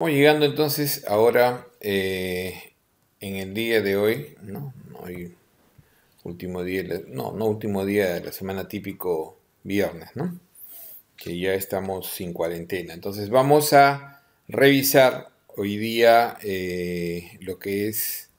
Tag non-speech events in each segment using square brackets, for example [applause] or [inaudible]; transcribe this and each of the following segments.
Bueno, llegando entonces ahora eh, en el día de hoy, ¿no? último día, no, último día de la semana típico viernes, ¿no? Que ya estamos sin cuarentena. Entonces vamos a revisar hoy día eh, lo que es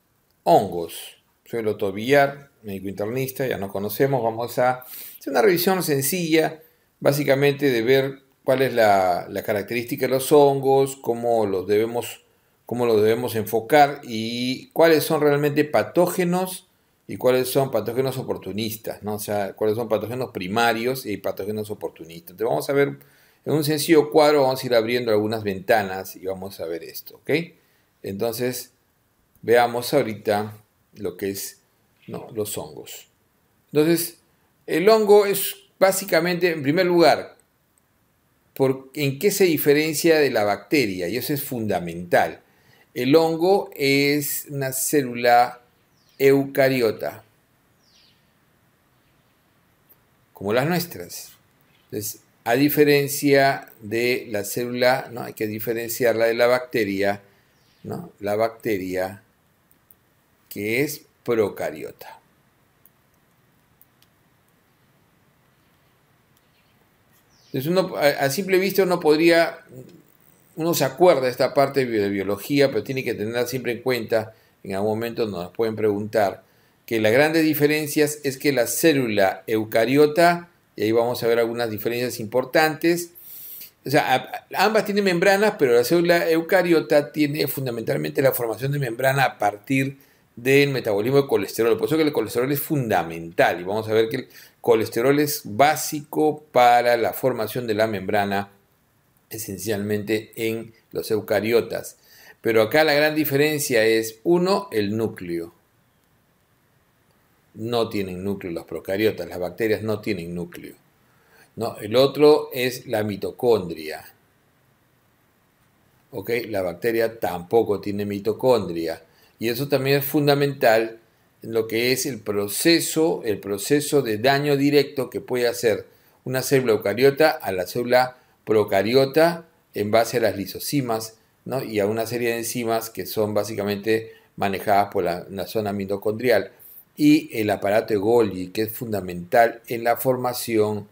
hongos. Soy Loto Villar, médico internista, ya no conocemos. Vamos a hacer una revisión sencilla, básicamente de ver cuál es la, característica de los hongos, cómo los, debemos, cómo los debemos enfocar y cuáles son realmente patógenos y cuáles son patógenos oportunistas, ¿no? o sea, cuáles son patógenos primarios y patógenos oportunistas. Entonces vamos a ver en un sencillo cuadro, vamos a ir abriendo algunas ventanas y vamos a ver esto, ¿ok? Entonces veamos ahorita lo que es los hongos. Entonces, el hongo es básicamente, en primer lugar, en qué se diferencia de la bacteria, y eso es fundamental. El hongo es una célula eucariota, como las nuestras. Entonces, a diferencia de la célula, ¿no? hay que diferenciarla de la bacteria, la bacteria que es procariota. Entonces uno, a, simple vista uno podría, uno se acuerda de esta parte de biología, pero tiene que tener siempre en cuenta, en algún momento nos pueden preguntar, que las grandes diferencias es que la célula eucariota, y ahí vamos a ver algunas diferencias importantes, o sea, ambas tienen membranas, pero la célula eucariota tiene fundamentalmente la formación de membrana a partir de del metabolismo de colesterol. Por eso que el colesterol es fundamental y vamos a ver que el colesterol es básico para la formación de la membrana esencialmente en los eucariotas. Pero acá la gran diferencia es, uno, el núcleo. No tienen núcleo los procariotas, las bacterias no tienen núcleo. No, el otro es la mitocondria. ¿Ok? La bacteria tampoco tiene mitocondria. Y eso también es fundamental en lo que es el proceso, el proceso de daño directo que puede hacer una célula eucariota a la célula procariota en base a las lisocimas y a una serie de enzimas que son básicamente manejadas por la, zona mitocondrial y el aparato de Golgi que es fundamental en la formación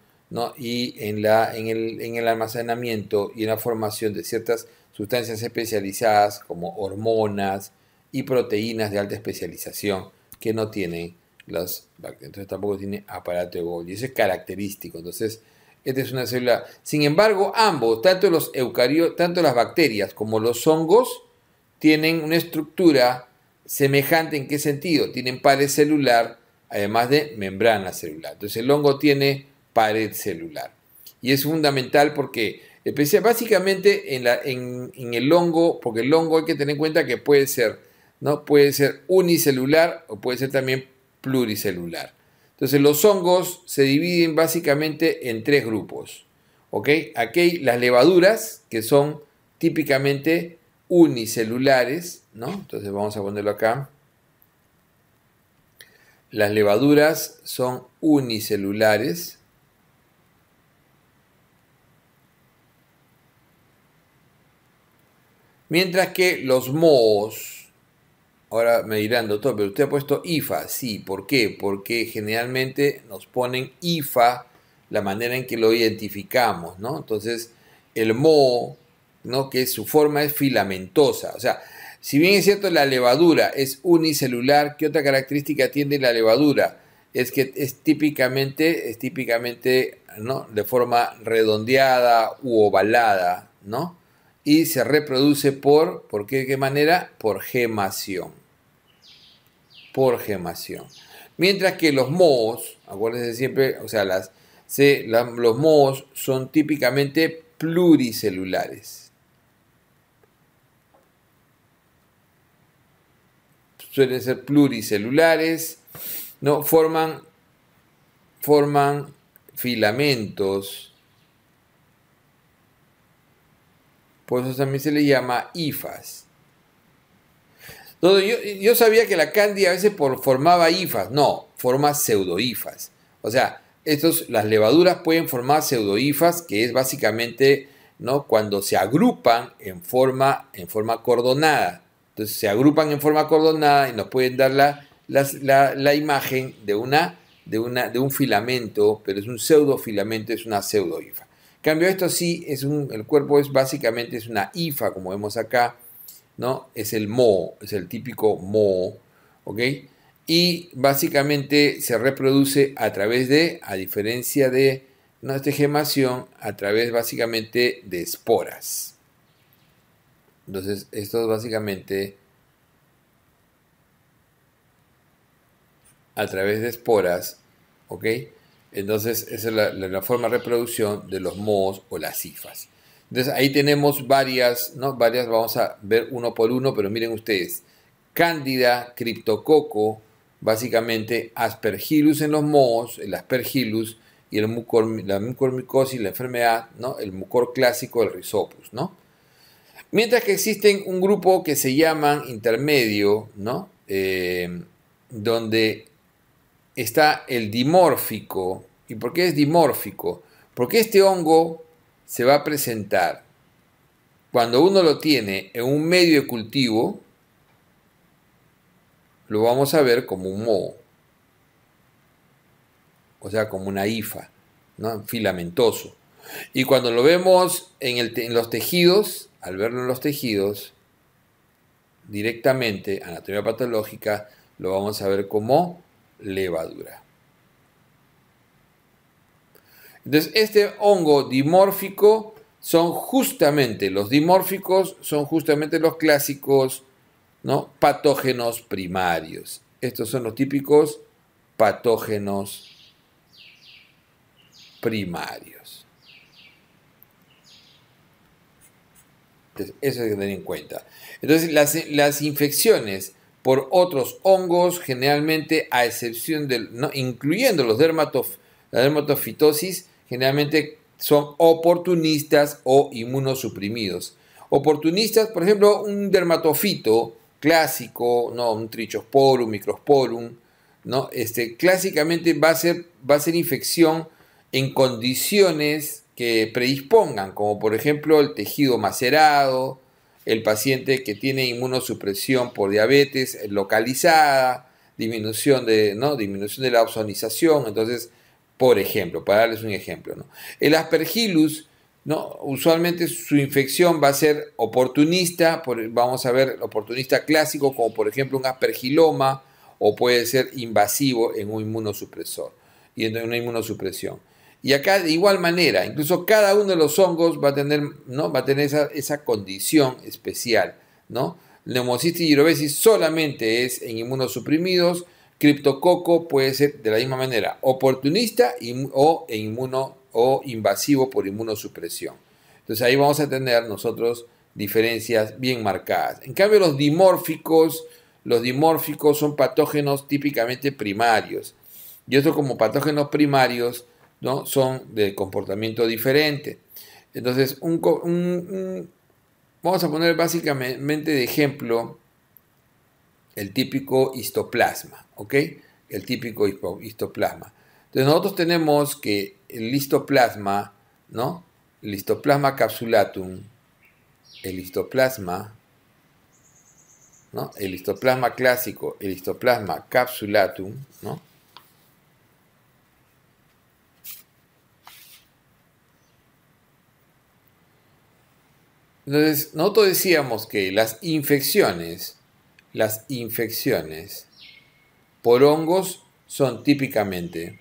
y en, la, en el almacenamiento y en la formación de ciertas sustancias especializadas como hormonas, y proteínas de alta especialización que no tienen las bacterias. Entonces tampoco tiene aparato de Golgi. Eso es característico. Entonces, esta es una célula. Sin embargo, ambos, tanto, los eucarios tanto las bacterias como los hongos, tienen una estructura semejante. ¿En qué sentido? Tienen pared celular, además de membrana celular. Entonces, el hongo tiene pared celular. Y es fundamental porque, básicamente, en, la, en, en el hongo, porque el hongo hay que tener en cuenta que puede ser ¿no? Puede ser unicelular o puede ser también pluricelular. Entonces los hongos se dividen básicamente en tres grupos. ¿ok? Aquí las levaduras, que son típicamente unicelulares, Entonces vamos a ponerlo acá. Las levaduras son unicelulares. Mientras que los mohos Ahora me dirán, doctor, pero usted ha puesto IFA. Sí, ¿por qué? Porque generalmente nos ponen IFA la manera en que lo identificamos, ¿no? Entonces, el moho, ¿no? Que su forma es filamentosa. O sea, si bien es cierto, la levadura es unicelular, ¿qué otra característica tiene la levadura? Es que es típicamente, es típicamente, ¿no? De forma redondeada u ovalada, ¿no? y se reproduce por, ¿por qué, de qué manera? Por gemación. Por gemación. Mientras que los mohos, acuérdense siempre, o sea, las, se, los mohos son típicamente pluricelulares. Suelen ser pluricelulares, ¿no? forman, forman filamentos Por eso también se le llama ifas. yo, sabía que la cándida a veces formaba ifas. No, forma pseudoifas. O sea, estos, las levaduras pueden formar pseudoifas, que es básicamente ¿no? cuando se agrupan en forma, en forma cordonada. Entonces se agrupan en forma cordonada y nos pueden dar la, imagen de, de un filamento, pero es un pseudofilamento, es una pseudohifa. Cambio esto sí es el cuerpo es básicamente es una IFA, como vemos acá, ¿no? Es el mo es el típico mo ¿ok? Y básicamente se reproduce a través de, a diferencia de nuestra gemación, a través básicamente de esporas. Entonces, esto es básicamente a través de esporas, ¿ok? Entonces, esa es la, forma de reproducción de los mohos o las cifas. Entonces, ahí tenemos varias, ¿no? Varias, vamos a ver uno por uno, pero miren ustedes. Cándida, criptococo, básicamente aspergillus en los mohos, el aspergillus y el la mucormicosis, la enfermedad, ¿no? El mucor clásico el risopus, ¿no? Mientras que existen un grupo que se llaman intermedio, ¿no? Eh, donde está el dimórfico, y por qué es dimórfico. Porque este hongo se va a presentar cuando uno lo tiene en un medio de cultivo, lo vamos a ver como un moho, o sea, como una hifa, ¿no? filamentoso. Y cuando lo vemos en, en los tejidos, al verlo en los tejidos, directamente, anatomía patológica, lo vamos a ver como levadura. Entonces, este hongo dimórfico son justamente, los dimórficos son justamente los clásicos patógenos primarios. Estos son los típicos patógenos primarios. eso hay que tener en cuenta. Entonces, las, infecciones por otros hongos, generalmente a excepción de incluyendo los la dermatofitosis, generalmente son oportunistas o inmunosuprimidos. Oportunistas, por ejemplo, un dermatofito clásico, ¿no? un trichosporum, microsporum, ¿no? este, clásicamente va a, ser, va a ser infección en condiciones que predispongan, como por ejemplo el tejido macerado, el paciente que tiene inmunosupresión por diabetes localizada, disminución de, ¿no? disminución de la opsonización, entonces por ejemplo, para darles un ejemplo. El aspergillus, ¿no? usualmente su infección va a ser oportunista, vamos a ver oportunista clásico, como por ejemplo un aspergiloma, o puede ser invasivo en un inmunosupresor y en una inmunosupresión. Y acá de igual manera, incluso cada uno de los hongos va a tener, va a tener esa, condición especial. ¿no? Neumocistis y solamente es en inmunosuprimidos, Criptococo puede ser de la misma manera oportunista o, inmuno, o invasivo por inmunosupresión. Entonces ahí vamos a tener nosotros diferencias bien marcadas. En cambio los dimórficos, los dimórficos son patógenos típicamente primarios. Y estos como patógenos primarios ¿no? son de comportamiento diferente. Entonces, vamos a poner básicamente de ejemplo el típico histoplasma. ¿ok? El típico histoplasma. Entonces nosotros tenemos que el histoplasma, ¿no? El histoplasma capsulatum, el histoplasma, ¿no? El histoplasma clásico, el histoplasma capsulatum, ¿no? Entonces, nosotros decíamos que las infecciones, las infecciones, por hongos son típicamente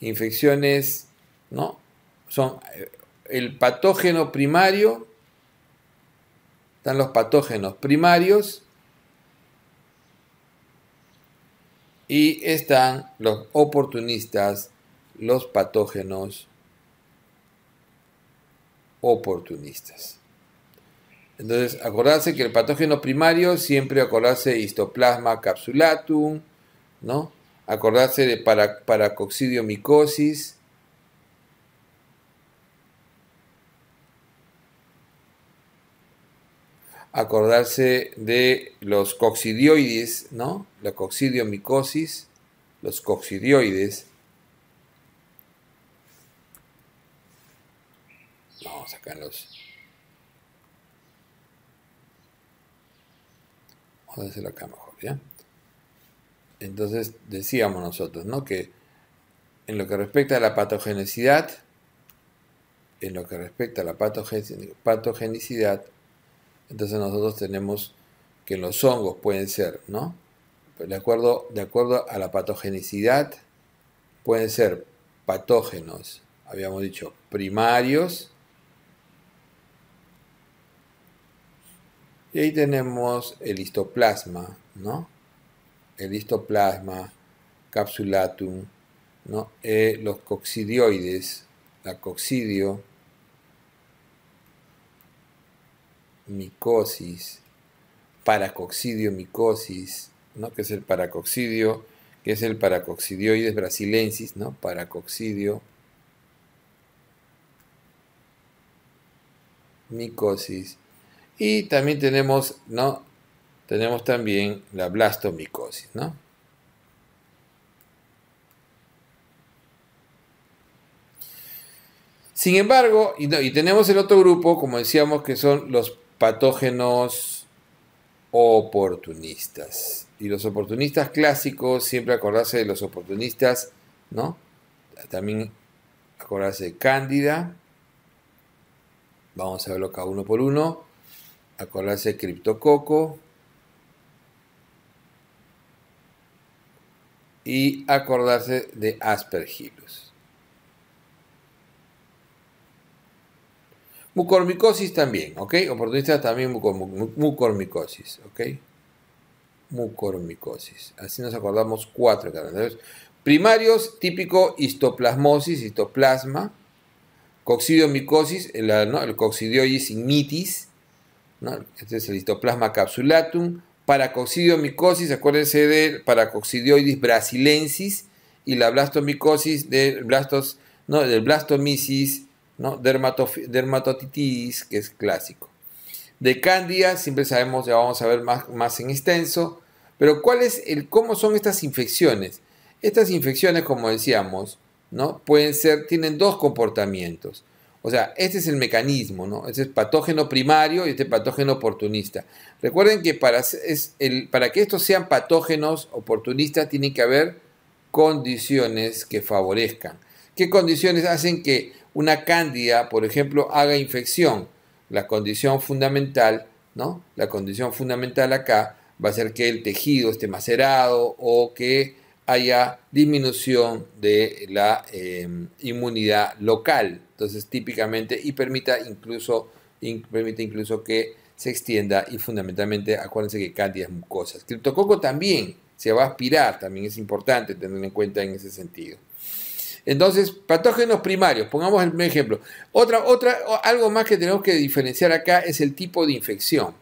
infecciones, ¿no? Son eh, el patógeno primario, están los patógenos primarios y están los oportunistas, los patógenos oportunistas. Entonces, acordarse que el patógeno primario siempre acordarse histoplasma capsulatum, ¿no? Acordarse de para, micosis Acordarse de los coccidioides, ¿no? La coxidio-micosis los coccidioides. Vamos a sacarlos los. Vamos a hacerlo acá mejor, ¿ya? Entonces decíamos nosotros, ¿no? Que en lo que respecta a la patogenicidad, en lo que respecta a la patogenicidad, entonces nosotros tenemos que los hongos pueden ser, ¿no? De acuerdo, de acuerdo a la patogenicidad, pueden ser patógenos, habíamos dicho, primarios. Y ahí tenemos el histoplasma, ¿no? el histoplasma, capsulatum, ¿no? E, los coccidioides, la coccidio, micosis, paracoccidio micosis, ¿no? que es el paracoccidio, que es el paracoccidioides brasilensis, ¿no? paracoccidio micosis. Y también tenemos ¿no? tenemos también la blastomicosis, ¿no? Sin embargo, y, tenemos el otro grupo, como decíamos, que son los patógenos oportunistas. Y los oportunistas clásicos, siempre acordarse de los oportunistas, ¿no? También acordarse de Cándida. Vamos a verlo cada uno por uno. Acordarse de Criptococo. y acordarse de aspergillus. Mucormicosis también, ¿ok? Oportunistas también mucormicosis, ¿ok? Mucormicosis. Así nos acordamos cuatro calendarios. Primarios, típico histoplasmosis, histoplasma. coxidiomicosis el, ¿no? el Este es el histoplasma capsulatum Paracoxidio-micosis, acuérdense del paracoccidioides brasilensis y la blastomicosis de blastos, del blastomisis, ¿no? dermatotitis, que es clásico. De Candia, siempre sabemos, ya vamos a ver más, más en extenso, pero ¿cuál es el, ¿cómo son estas infecciones? Estas infecciones, como decíamos, ¿no? Pueden ser, tienen dos comportamientos. O sea, este es el mecanismo, ¿no? Este es patógeno primario y este patógeno oportunista. Recuerden que para, para que estos sean patógenos oportunistas tiene que haber condiciones que favorezcan. ¿Qué condiciones hacen que una cándida, por ejemplo, haga infección? La condición fundamental, ¿no? La condición fundamental acá va a ser que el tejido esté macerado o que haya disminución de la eh, inmunidad local, entonces, típicamente, y permita incluso, permite incluso que se extienda y fundamentalmente acuérdense que cándida mucosas. Criptococo también se va a aspirar, también es importante tenerlo en cuenta en ese sentido. Entonces, patógenos primarios, pongamos el ejemplo. Otra, otra, algo más que tenemos que diferenciar acá es el tipo de infección.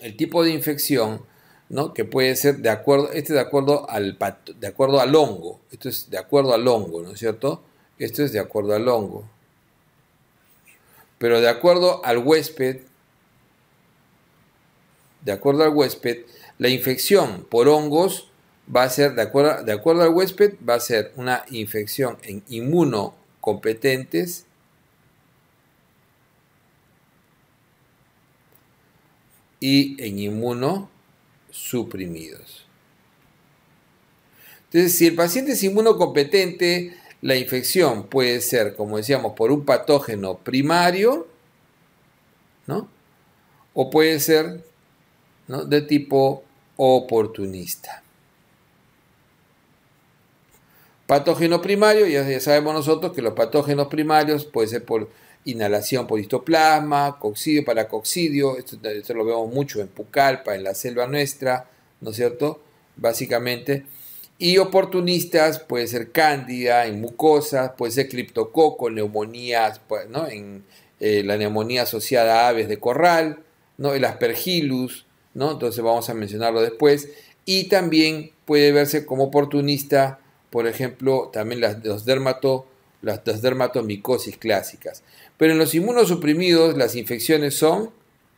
El tipo de infección, ¿no? Que puede ser de acuerdo, este de acuerdo al de acuerdo al hongo. Esto es de acuerdo al hongo, ¿no es cierto? Esto es de acuerdo al hongo. Pero de acuerdo al huésped, de acuerdo al huésped, la infección por hongos va a ser, de acuerdo, de acuerdo al huésped, va a ser una infección en inmunocompetentes y en inmunosuprimidos. Entonces, si el paciente es inmunocompetente, la infección puede ser, como decíamos, por un patógeno primario, ¿no? O puede ser de tipo oportunista. Patógeno primario, ya, sabemos nosotros que los patógenos primarios puede ser por inhalación por histoplasma, coccidio, para esto, esto lo vemos mucho en Pucalpa, en la selva nuestra, ¿no es cierto? Básicamente, y oportunistas puede ser cándida en mucosas, puede ser criptococo, neumonías, pues, en eh, la neumonía asociada a aves de corral, ¿no? el aspergillus, ¿no? entonces vamos a mencionarlo después. Y también puede verse como oportunista, por ejemplo, también las, dos dermato, las, dermatomicosis clásicas. Pero en los inmunosuprimidos las infecciones son,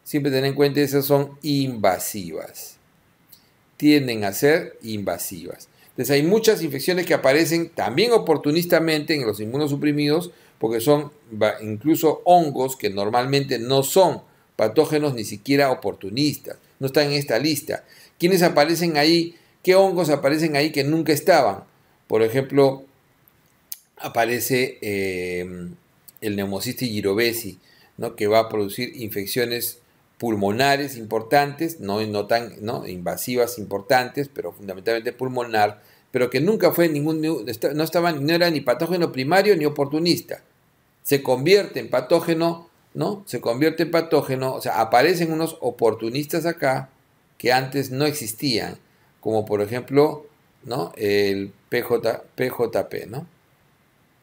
siempre tener en cuenta, esas son invasivas. Tienden a ser invasivas. Entonces hay muchas infecciones que aparecen también oportunistamente en los inmunosuprimidos porque son incluso hongos que normalmente no son patógenos ni siquiera oportunistas, no están en esta lista. ¿Quiénes aparecen ahí? ¿Qué hongos aparecen ahí que nunca estaban? Por ejemplo, aparece eh, el neumocisti girovesi ¿no? que va a producir infecciones pulmonares importantes, no, no tan ¿no? invasivas importantes, pero fundamentalmente pulmonar, pero que nunca fue ningún, no, estaban no era ni patógeno primario ni oportunista. Se convierte en patógeno, ¿no? Se convierte en patógeno, o sea, aparecen unos oportunistas acá que antes no existían, como por ejemplo, ¿no? El PJP, ¿no?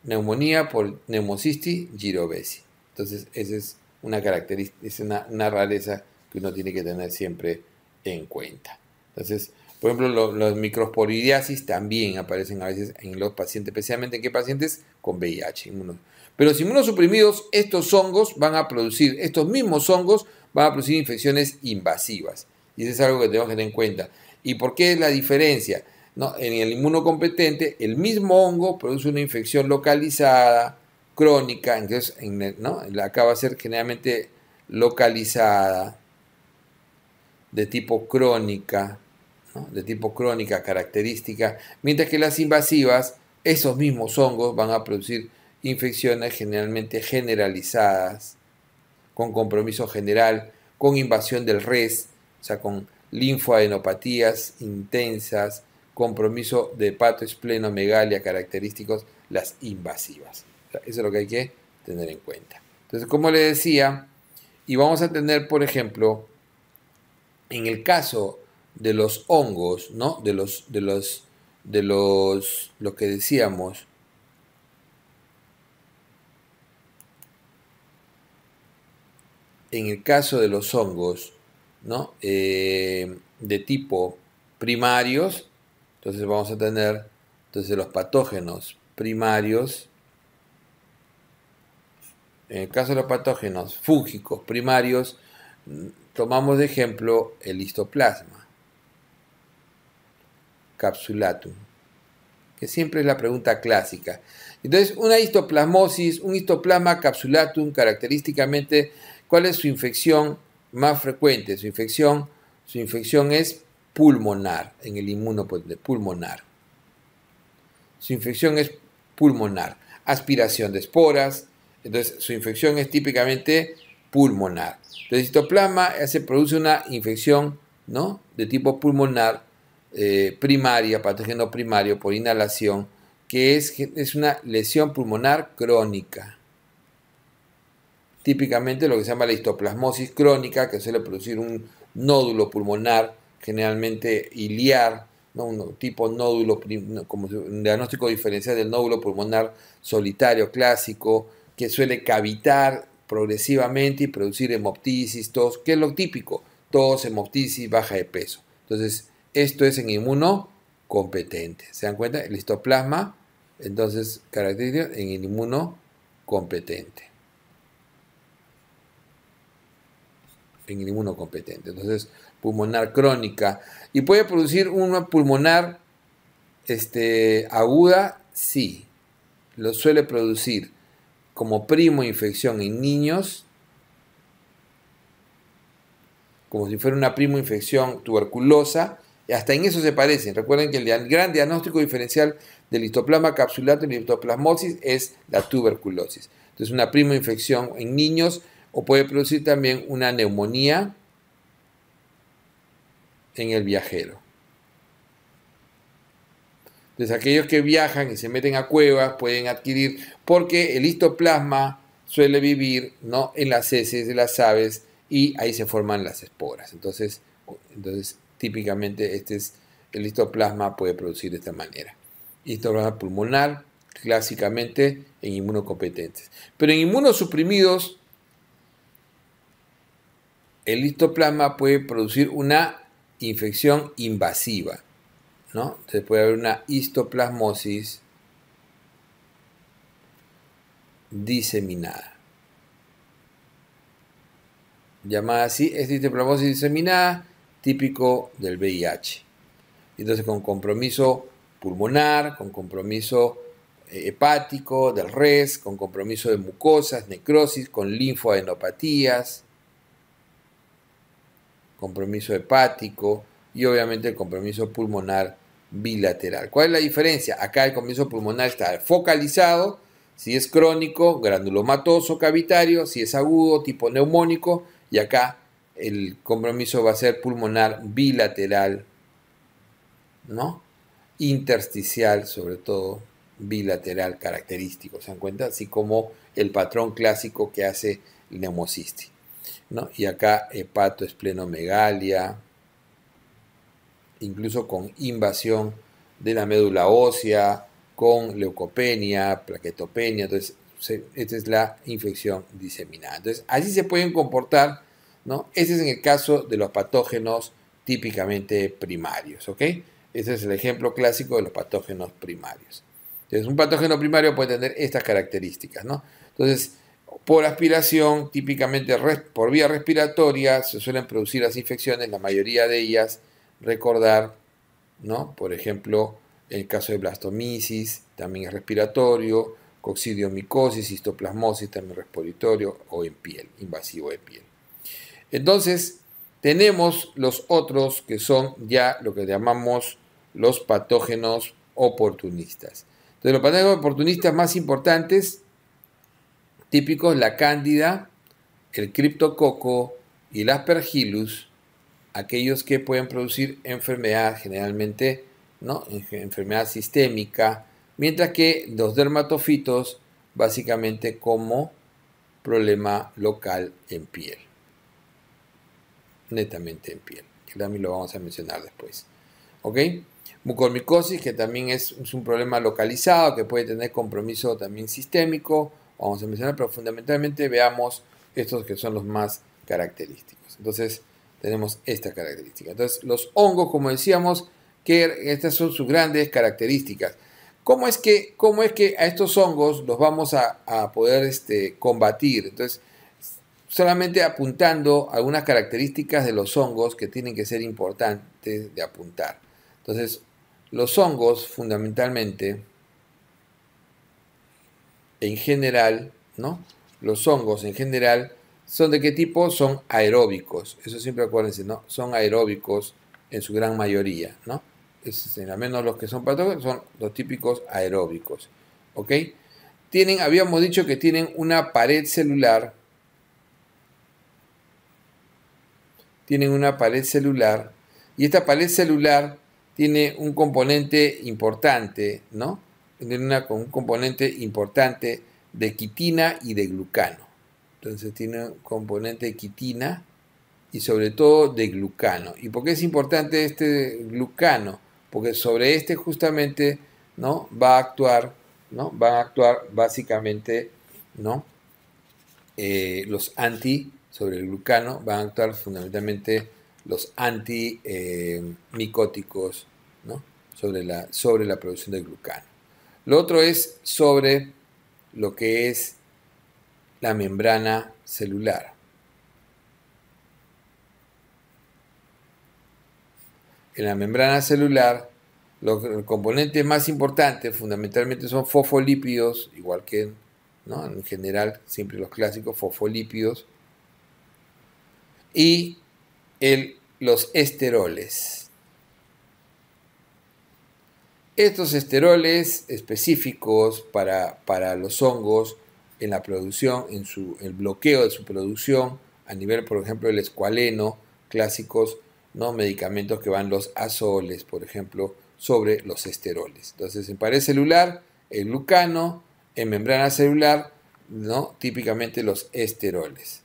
Neumonía por neumocisti girovesi. Entonces, ese es una característica, es una, rareza que uno tiene que tener siempre en cuenta. Entonces, por ejemplo, los microsporidiasis también aparecen a veces en los pacientes, especialmente en qué pacientes con VIH. Pero los suprimidos estos hongos van a producir, estos mismos hongos van a producir infecciones invasivas. Y eso es algo que tenemos que tener en cuenta. ¿Y por qué es la diferencia? No, en el inmunocompetente, el mismo hongo produce una infección localizada, crónica, entonces acá va a ser generalmente localizada, de tipo crónica, de tipo crónica, característica, mientras que las invasivas, esos mismos hongos van a producir infecciones generalmente generalizadas, con compromiso general, con invasión del res, o sea, con linfoadenopatías intensas, compromiso de megalia característicos, las invasivas. Eso es lo que hay que tener en cuenta. Entonces, como le decía, y vamos a tener, por ejemplo, en el caso de los hongos, ¿no? De los, de los, de los, lo que decíamos, en el caso de los hongos, ¿no? Eh, de tipo primarios, entonces vamos a tener entonces los patógenos primarios en el caso de los patógenos fúngicos primarios, mm, tomamos de ejemplo el histoplasma capsulatum, que siempre es la pregunta clásica. Entonces, una histoplasmosis, un histoplasma capsulatum, característicamente, ¿cuál es su infección más frecuente? Su infección, su infección es pulmonar, en el inmunopotente, pulmonar. Su infección es pulmonar. Aspiración de esporas, entonces, su infección es típicamente pulmonar. Entonces, citoplasma eh, se produce una infección ¿no? de tipo pulmonar eh, primaria, patógeno primario por inhalación, que es, una lesión pulmonar crónica. Típicamente lo que se llama la histoplasmosis crónica, que suele producir un nódulo pulmonar, generalmente iliar, un tipo nódulo, como un diagnóstico diferencial del nódulo pulmonar solitario clásico, que suele cavitar progresivamente y producir hemoptisis, tos, que es lo típico, tos, hemoptisis, baja de peso. Entonces, esto es en inmuno competente ¿Se dan cuenta? El histoplasma, entonces, característica en el competente En el competente Entonces, pulmonar crónica. Y puede producir una pulmonar este, aguda, sí, lo suele producir como primo infección en niños, como si fuera una primo infección tuberculosa, hasta en eso se parecen. Recuerden que el gran diagnóstico diferencial del histoplasma capsulato y la histoplasmosis es la tuberculosis. Entonces, una primo infección en niños o puede producir también una neumonía en el viajero. Entonces aquellos que viajan y se meten a cuevas pueden adquirir, porque el histoplasma suele vivir ¿no? en las heces de las aves y ahí se forman las esporas. Entonces, entonces típicamente este el histoplasma puede producir de esta manera. Histoplasma pulmonar, clásicamente en inmunocompetentes. Pero en inmunosuprimidos, el histoplasma puede producir una infección invasiva. ¿no? Entonces puede haber una histoplasmosis diseminada. Llamada así, es histoplasmosis diseminada, típico del VIH. Entonces con compromiso pulmonar, con compromiso eh, hepático, del res, con compromiso de mucosas, necrosis, con linfoadenopatías, compromiso hepático y obviamente el compromiso pulmonar bilateral. ¿Cuál es la diferencia? Acá el compromiso pulmonar está focalizado, si es crónico, granulomatoso, cavitario, si es agudo, tipo neumónico, y acá el compromiso va a ser pulmonar bilateral, ¿no? Intersticial, sobre todo, bilateral característico, ¿se dan cuenta? Así como el patrón clásico que hace el neumocisti, Y acá hepato, esplenomegalia, incluso con invasión de la médula ósea, con leucopenia, plaquetopenia, entonces esta es la infección diseminada. Entonces, así se pueden comportar, ¿no? Ese es en el caso de los patógenos típicamente primarios, ¿ok? Ese es el ejemplo clásico de los patógenos primarios. Entonces, un patógeno primario puede tener estas características, ¿no? Entonces, por aspiración, típicamente por vía respiratoria, se suelen producir las infecciones, la mayoría de ellas recordar, ¿no? Por ejemplo, el caso de blastomisis, también respiratorio, coccidiomicosis, histoplasmosis, también respiratorio o en piel, invasivo de piel. Entonces, tenemos los otros que son ya lo que llamamos los patógenos oportunistas. Entonces, los patógenos oportunistas más importantes, típicos la cándida, el criptococo y el aspergillus, aquellos que pueden producir enfermedad generalmente, ¿no? enfermedad sistémica, mientras que los dermatofitos básicamente como problema local en piel, netamente en piel, que también lo vamos a mencionar después. ¿Ok? Mucormicosis, que también es, es un problema localizado, que puede tener compromiso también sistémico, vamos a mencionar, pero fundamentalmente veamos estos que son los más característicos. Entonces, tenemos esta característica. Entonces, los hongos, como decíamos, que estas son sus grandes características. ¿Cómo es que, cómo es que a estos hongos los vamos a, poder este, combatir? Entonces, solamente apuntando algunas características de los hongos que tienen que ser importantes de apuntar. Entonces, los hongos fundamentalmente, en general, ¿no? Los hongos en general ¿Son de qué tipo? Son aeróbicos. Eso siempre acuérdense, ¿no? Son aeróbicos en su gran mayoría, ¿no? Es, al menos los que son patógenos son los típicos aeróbicos, ¿ok? Tienen, habíamos dicho que tienen una pared celular, tienen una pared celular, y esta pared celular tiene un componente importante, ¿no? Tiene un componente importante de quitina y de glucano. Entonces tiene un componente de quitina y sobre todo de glucano. ¿Y por qué es importante este glucano? Porque sobre este justamente ¿no? va a actuar, ¿no? van a actuar básicamente ¿no? Eh, los anti, sobre el glucano, van a actuar fundamentalmente los anti eh, ¿no? sobre, la, sobre la producción de glucano. Lo otro es sobre lo que es la membrana celular. En la membrana celular, los componentes más importantes fundamentalmente son fosfolípidos, igual que en general siempre los clásicos fosfolípidos, y los esteroles. Estos esteroles específicos para, para los hongos en la producción, en su, el bloqueo de su producción, a nivel, por ejemplo, del escualeno, clásicos ¿no? medicamentos que van los azoles, por ejemplo, sobre los esteroles. Entonces, en pared celular, el glucano, en membrana celular, ¿no? típicamente los esteroles.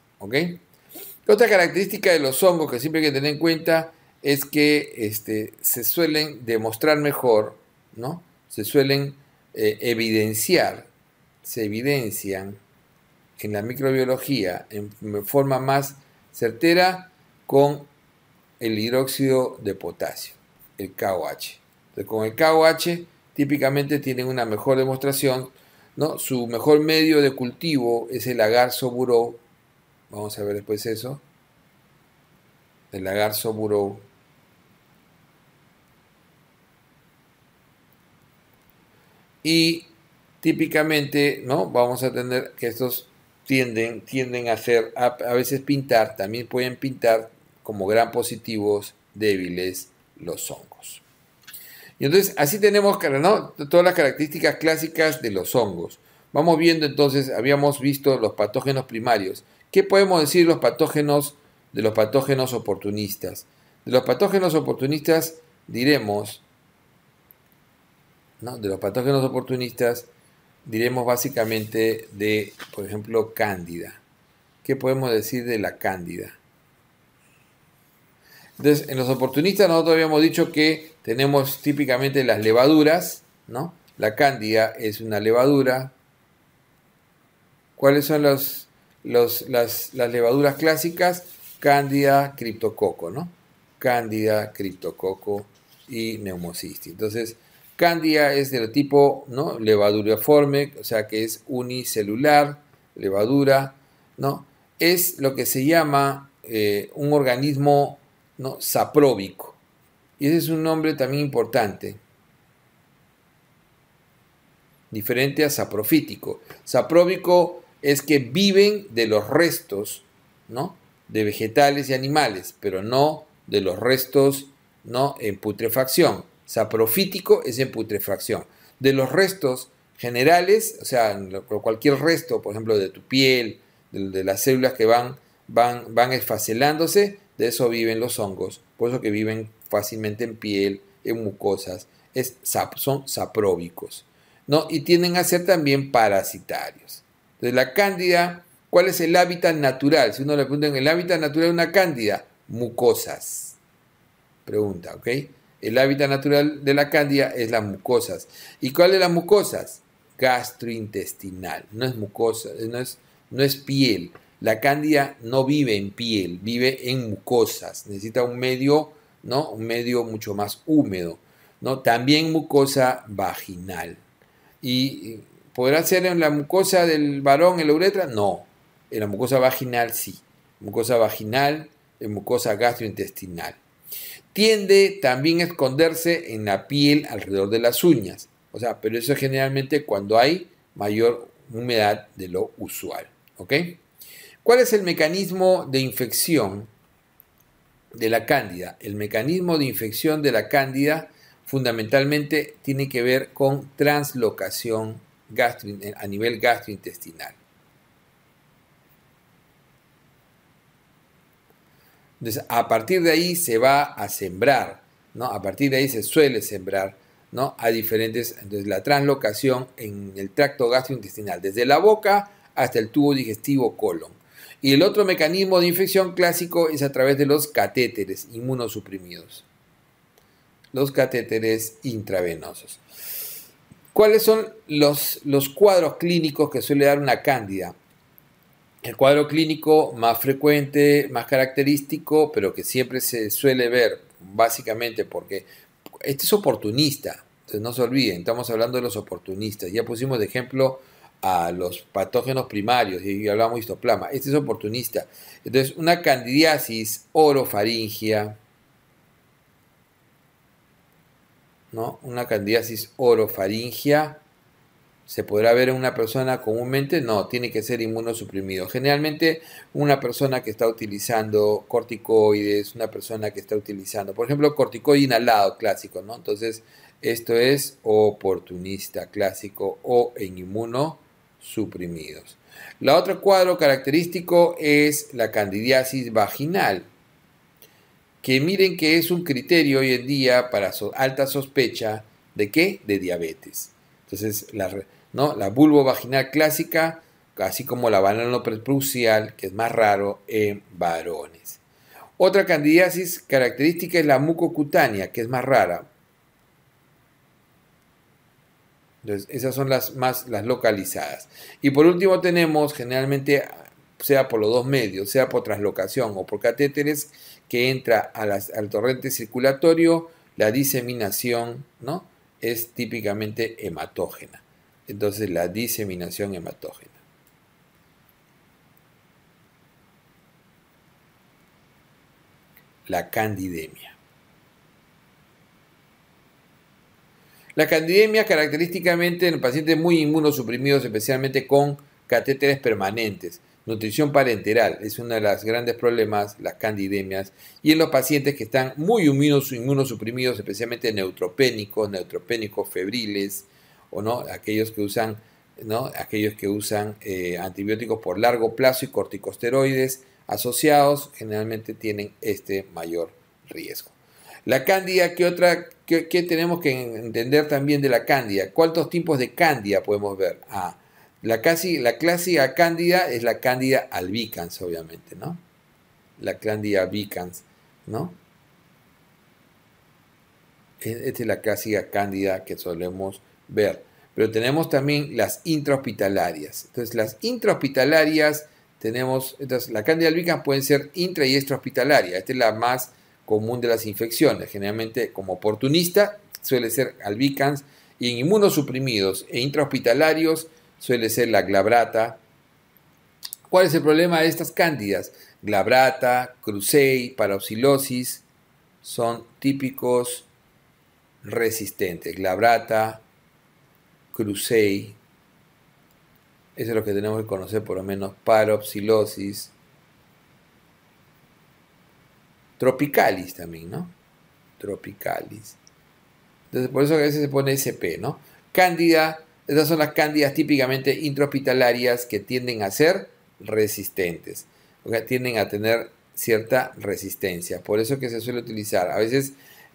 Otra característica de los hongos que siempre hay que tener en cuenta es que este, se suelen demostrar mejor, ¿no? se suelen eh, evidenciar se evidencian en la microbiología en forma más certera con el hidróxido de potasio, el KOH. con el KOH típicamente tienen una mejor demostración. ¿no? Su mejor medio de cultivo es el lagarzo buró. Vamos a ver después eso. El lagarzo buró. Y típicamente, ¿no? Vamos a tener que estos tienden, tienden a ser, a, veces pintar, también pueden pintar como gran positivos débiles los hongos. Y entonces así tenemos todas las características clásicas de los hongos. Vamos viendo entonces, habíamos visto los patógenos primarios. ¿Qué podemos decir los patógenos de los patógenos oportunistas? De los patógenos oportunistas diremos, ¿no? de los patógenos oportunistas diremos básicamente de, por ejemplo, Cándida. ¿Qué podemos decir de la Cándida? Entonces, en los oportunistas nosotros habíamos dicho que tenemos típicamente las levaduras, ¿no? La cándida es una levadura. ¿Cuáles son las, las, levaduras clásicas? Cándida, criptococo, ¿no? Cándida, criptococo y neumocisti. Entonces, Candida es del tipo ¿no? levaduriforme, o sea que es unicelular, levadura, ¿no? Es lo que se llama eh, un organismo ¿no? sapróbico. Y ese es un nombre también importante. Diferente a saprofítico. Sapróbico es que viven de los restos, ¿no? De vegetales y animales, pero no de los restos, ¿no? En putrefacción. Saprofítico es en putrefacción. De los restos generales, o sea, cualquier resto, por ejemplo, de tu piel, de, las células que van, van, van esfacelándose, de eso viven los hongos. Por eso que viven fácilmente en piel, en mucosas. Es, son sapróbicos. ¿no? Y tienden a ser también parasitarios. Entonces, la cándida, ¿cuál es el hábitat natural? Si uno le pregunta, ¿el hábitat natural de una cándida? Mucosas. Pregunta, ¿ok? El hábitat natural de la candia es las mucosas. ¿Y cuál es las mucosas? Gastrointestinal. No es mucosa, no es, no es piel. La candia no vive en piel, vive en mucosas. Necesita un medio, ¿no? Un medio mucho más húmedo, ¿no? También mucosa vaginal. ¿Y podrá ser en la mucosa del varón, en la uretra? No. En la mucosa vaginal sí. Mucosa vaginal, en mucosa gastrointestinal. Tiende también a esconderse en la piel alrededor de las uñas. O sea, pero eso es generalmente cuando hay mayor humedad de lo usual. ¿Ok? ¿Cuál es el mecanismo de infección de la cándida? El mecanismo de infección de la cándida fundamentalmente tiene que ver con translocación eh, a nivel gastrointestinal. Entonces, a partir de ahí se va a sembrar, ¿no? A partir de ahí se suele sembrar, ¿no? A diferentes, entonces la translocación en el tracto gastrointestinal, desde la boca hasta el tubo digestivo colon. Y el otro mecanismo de infección clásico es a través de los catéteres inmunosuprimidos. Los catéteres intravenosos. ¿Cuáles son los, los cuadros clínicos que suele dar una cándida? El cuadro clínico más frecuente, más característico, pero que siempre se suele ver, básicamente porque este es oportunista, entonces no se olviden, estamos hablando de los oportunistas. Ya pusimos de ejemplo a los patógenos primarios y hablamos de histoplasma. Este es oportunista. Entonces, una candidiasis orofaringia, ¿no? Una candidiasis orofaringia se podrá ver en una persona comúnmente, no, tiene que ser inmunosuprimido. Generalmente una persona que está utilizando corticoides, una persona que está utilizando, por ejemplo, corticoide inhalado clásico, ¿no? Entonces, esto es oportunista clásico o en inmunosuprimidos. La otro cuadro característico es la candidiasis vaginal, que miren que es un criterio hoy en día para alta sospecha de qué? De diabetes. Entonces, la ¿no? La vaginal clásica, así como la banano que es más raro en varones. Otra candidiasis característica es la mucocutánea, que es más rara. Entonces, esas son las más las localizadas. Y por último tenemos generalmente sea por los dos medios, sea por traslocación o por catéteres que entra a al torrente circulatorio, la diseminación ¿no? es típicamente hematógena entonces la diseminación hematógena. La candidemia. La candidemia característicamente en pacientes muy inmunosuprimidos, especialmente con catéteres permanentes. Nutrición parenteral es uno de los grandes problemas, las candidemias, y en los pacientes que están muy inmunosuprimidos, especialmente neutropénicos, neutropénicos febriles, o no, aquellos que usan, aquellos que usan eh, antibióticos por largo plazo y corticosteroides asociados generalmente tienen este mayor riesgo. La cándida, ¿qué otra? Qué, tenemos que entender también de la cándida? ¿Cuántos tipos de cándida podemos ver? Ah, la, casi, la clásica cándida es la cándida albicans, obviamente, ¿no? La cándida albicans, ¿no? E, esta es la clásica cándida que solemos ver. Pero tenemos también las intrahospitalarias. Entonces, las intrahospitalarias tenemos, entonces la cándida albicans pueden ser intra y extrahospitalaria. Esta es la más común de las infecciones. Generalmente, como oportunista, suele ser albicans y en inmunosuprimidos e intrahospitalarios suele ser la glabrata. ¿Cuál es el problema de estas cándidas? Glabrata, crucei, paroxilosis son típicos resistentes. Glabrata, Crusei, eso es lo que tenemos que conocer por lo menos, Paropsilosis, Tropicalis también, ¿no? Tropicalis. Entonces, por eso a veces se pone SP, ¿no? Cándida, esas son las cándidas típicamente intrahospitalarias que tienden a ser resistentes, o tienden a tener cierta resistencia. Por eso que se suele utilizar. A veces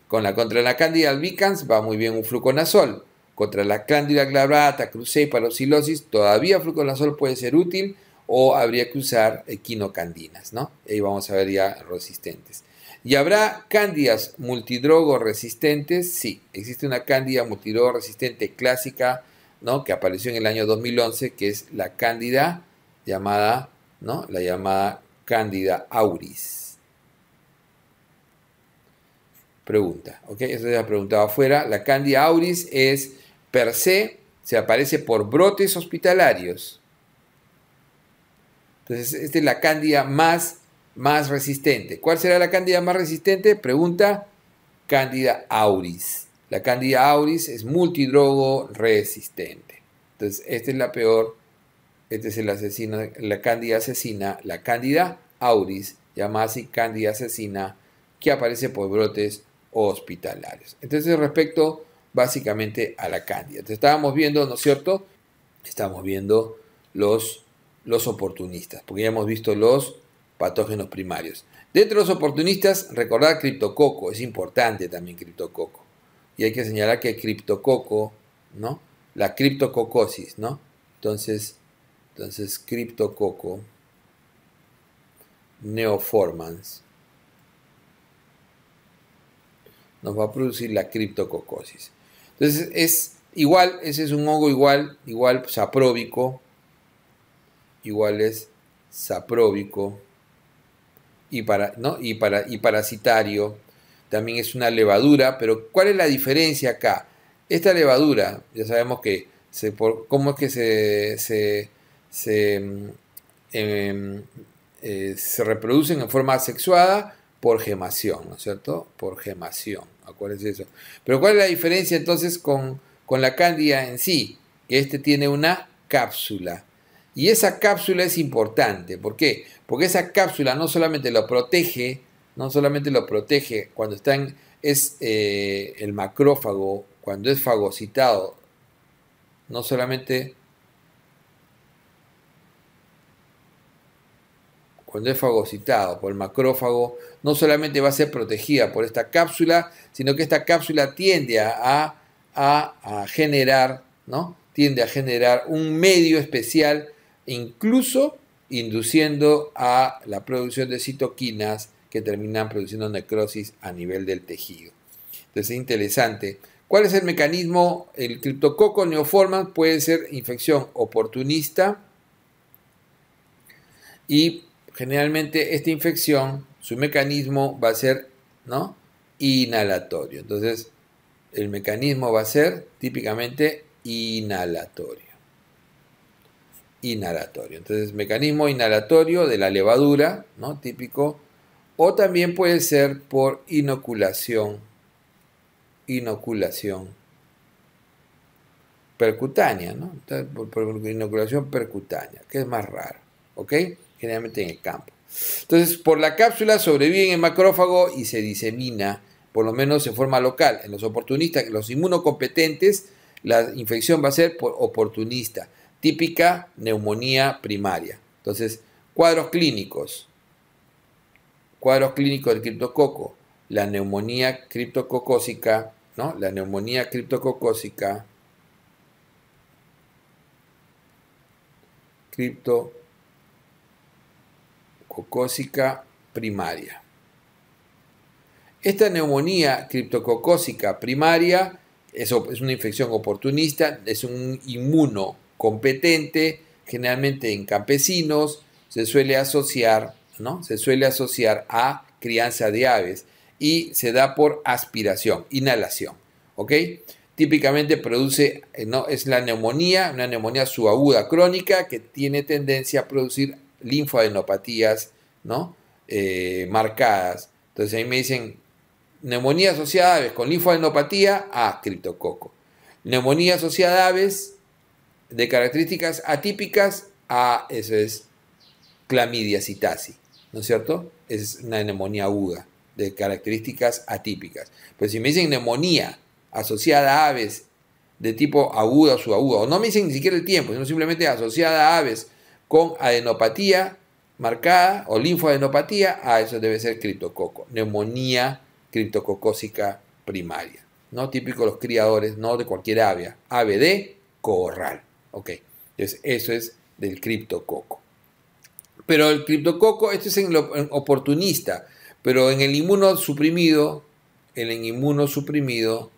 con la contra la cándida albicans va muy bien un fluconazol contra la cándida glabrata, cruce y todavía fluconazol puede ser útil o habría que usar equinocandinas, ¿no? Ahí vamos a ver ya resistentes. ¿Y habrá cándidas multidrogo resistentes? Sí, existe una cándida multidrogo resistente clásica, ¿no? Que apareció en el año 2011, que es la cándida llamada, ¿no? La llamada cándida auris. Pregunta, ¿ok? Eso ya preguntaba afuera. La cándida auris es per se se aparece por brotes hospitalarios. Entonces, esta es la cándida más, más resistente. ¿Cuál será la cándida más resistente? Pregunta cándida auris. La cándida auris es multidrogo resistente. Entonces, esta es la peor. Este es el asesino, la cándida asesina, la cándida auris, llamada así cándida asesina, que aparece por brotes hospitalarios. Entonces, respecto básicamente a la cándida. Entonces estábamos viendo, ¿no es cierto? Estamos viendo los, los oportunistas, porque ya hemos visto los patógenos primarios. Dentro de los oportunistas, recordar criptococo, es importante también criptococo. Y hay que señalar que criptococo, ¿no? La criptococosis, ¿no? Entonces, entonces criptococo, neoformans, nos va a producir la criptococosis. Entonces es igual, ese es un hongo igual, igual sapróbico, pues, igual es sapróbico y, para, ¿no? y, para, y parasitario. También es una levadura, pero ¿cuál es la diferencia acá? Esta levadura, ya sabemos que, se, ¿cómo es que se, se, mm, em, eh, se reproducen en forma asexuada? Por gemación, ¿no es cierto? Por gemación acuérdense eso. Pero ¿cuál es la diferencia entonces con, la cándida en sí? Que este tiene una cápsula. Y esa cápsula es importante. ¿Por qué? Porque esa cápsula no solamente lo protege, no solamente lo protege cuando está en, es eh, el macrófago, cuando es fagocitado, no solamente cuando es fagocitado por el macrófago, no solamente va a ser protegida por esta cápsula, sino que esta cápsula tiende a, generar, ¿no? tiende a generar un medio especial, incluso induciendo a la producción de citoquinas que terminan produciendo necrosis a nivel del tejido. Entonces es interesante. ¿Cuál es el mecanismo? El criptococo neoformans puede ser infección oportunista y generalmente esta infección, su mecanismo va a ser, ¿no? Inhalatorio. Entonces, el mecanismo va a ser típicamente inhalatorio. Inhalatorio. Entonces, mecanismo inhalatorio de la levadura, ¿no? Típico. O también puede ser por inoculación. Inoculación percutánea, ¿no? por inoculación percutánea, que es más raro. ¿Ok? generalmente en el campo. Entonces, por la cápsula sobrevive en el macrófago y se disemina, por lo menos en forma local. En los oportunistas, en los inmunocompetentes, la infección va a ser por oportunista, típica neumonía primaria. Entonces, cuadros clínicos. Cuadros clínicos del criptococo. La neumonía criptococósica, ¿no? La neumonía criptococósica. Cripto criptococósica primaria. Esta neumonía criptococósica primaria es, una infección oportunista, es un inmuno competente, generalmente en campesinos, se suele asociar, ¿no? Se suele asociar a crianza de aves y se da por aspiración, inhalación, Típicamente produce, eh, ¿no? es la neumonía, una neumonía subaguda crónica que tiene tendencia a producir linfadenopatías, ¿no? Eh, marcadas. Entonces ahí me dicen, neumonía asociada a aves con linfadenopatía, a ah, criptococo. Neumonía asociada a aves de características atípicas, a ah, eso es clamidia citasi, ¿no es cierto? Es una neumonía aguda de características atípicas. Pero si me dicen neumonía asociada a aves de tipo aguda o subaguda, o no me dicen ni siquiera el tiempo, sino simplemente asociada a aves con adenopatía marcada o linfoadenopatía, a eso debe ser criptococo, neumonía criptococósica primaria, ¿no? Típico de los criadores, no de cualquier avia, ABD, corral, ok. Entonces, eso es del criptococo. Pero el criptococo, esto es en oportunista, pero en el suprimido, en el inmunosuprimido,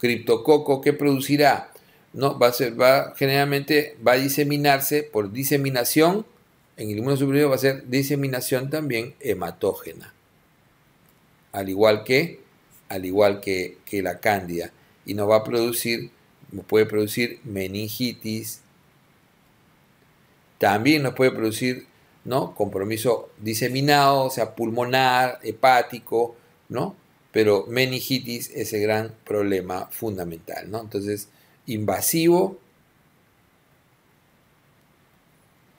criptococo, ¿qué producirá? no, va a ser, va, generalmente va a diseminarse por diseminación, en el inmuno va a ser diseminación también hematógena, al igual que, al igual que, la cándida, y nos va a producir, puede producir meningitis, también nos puede producir ¿no? compromiso diseminado, o sea, pulmonar, hepático, ¿no? Pero meningitis es el gran problema fundamental, ¿no? Entonces, invasivo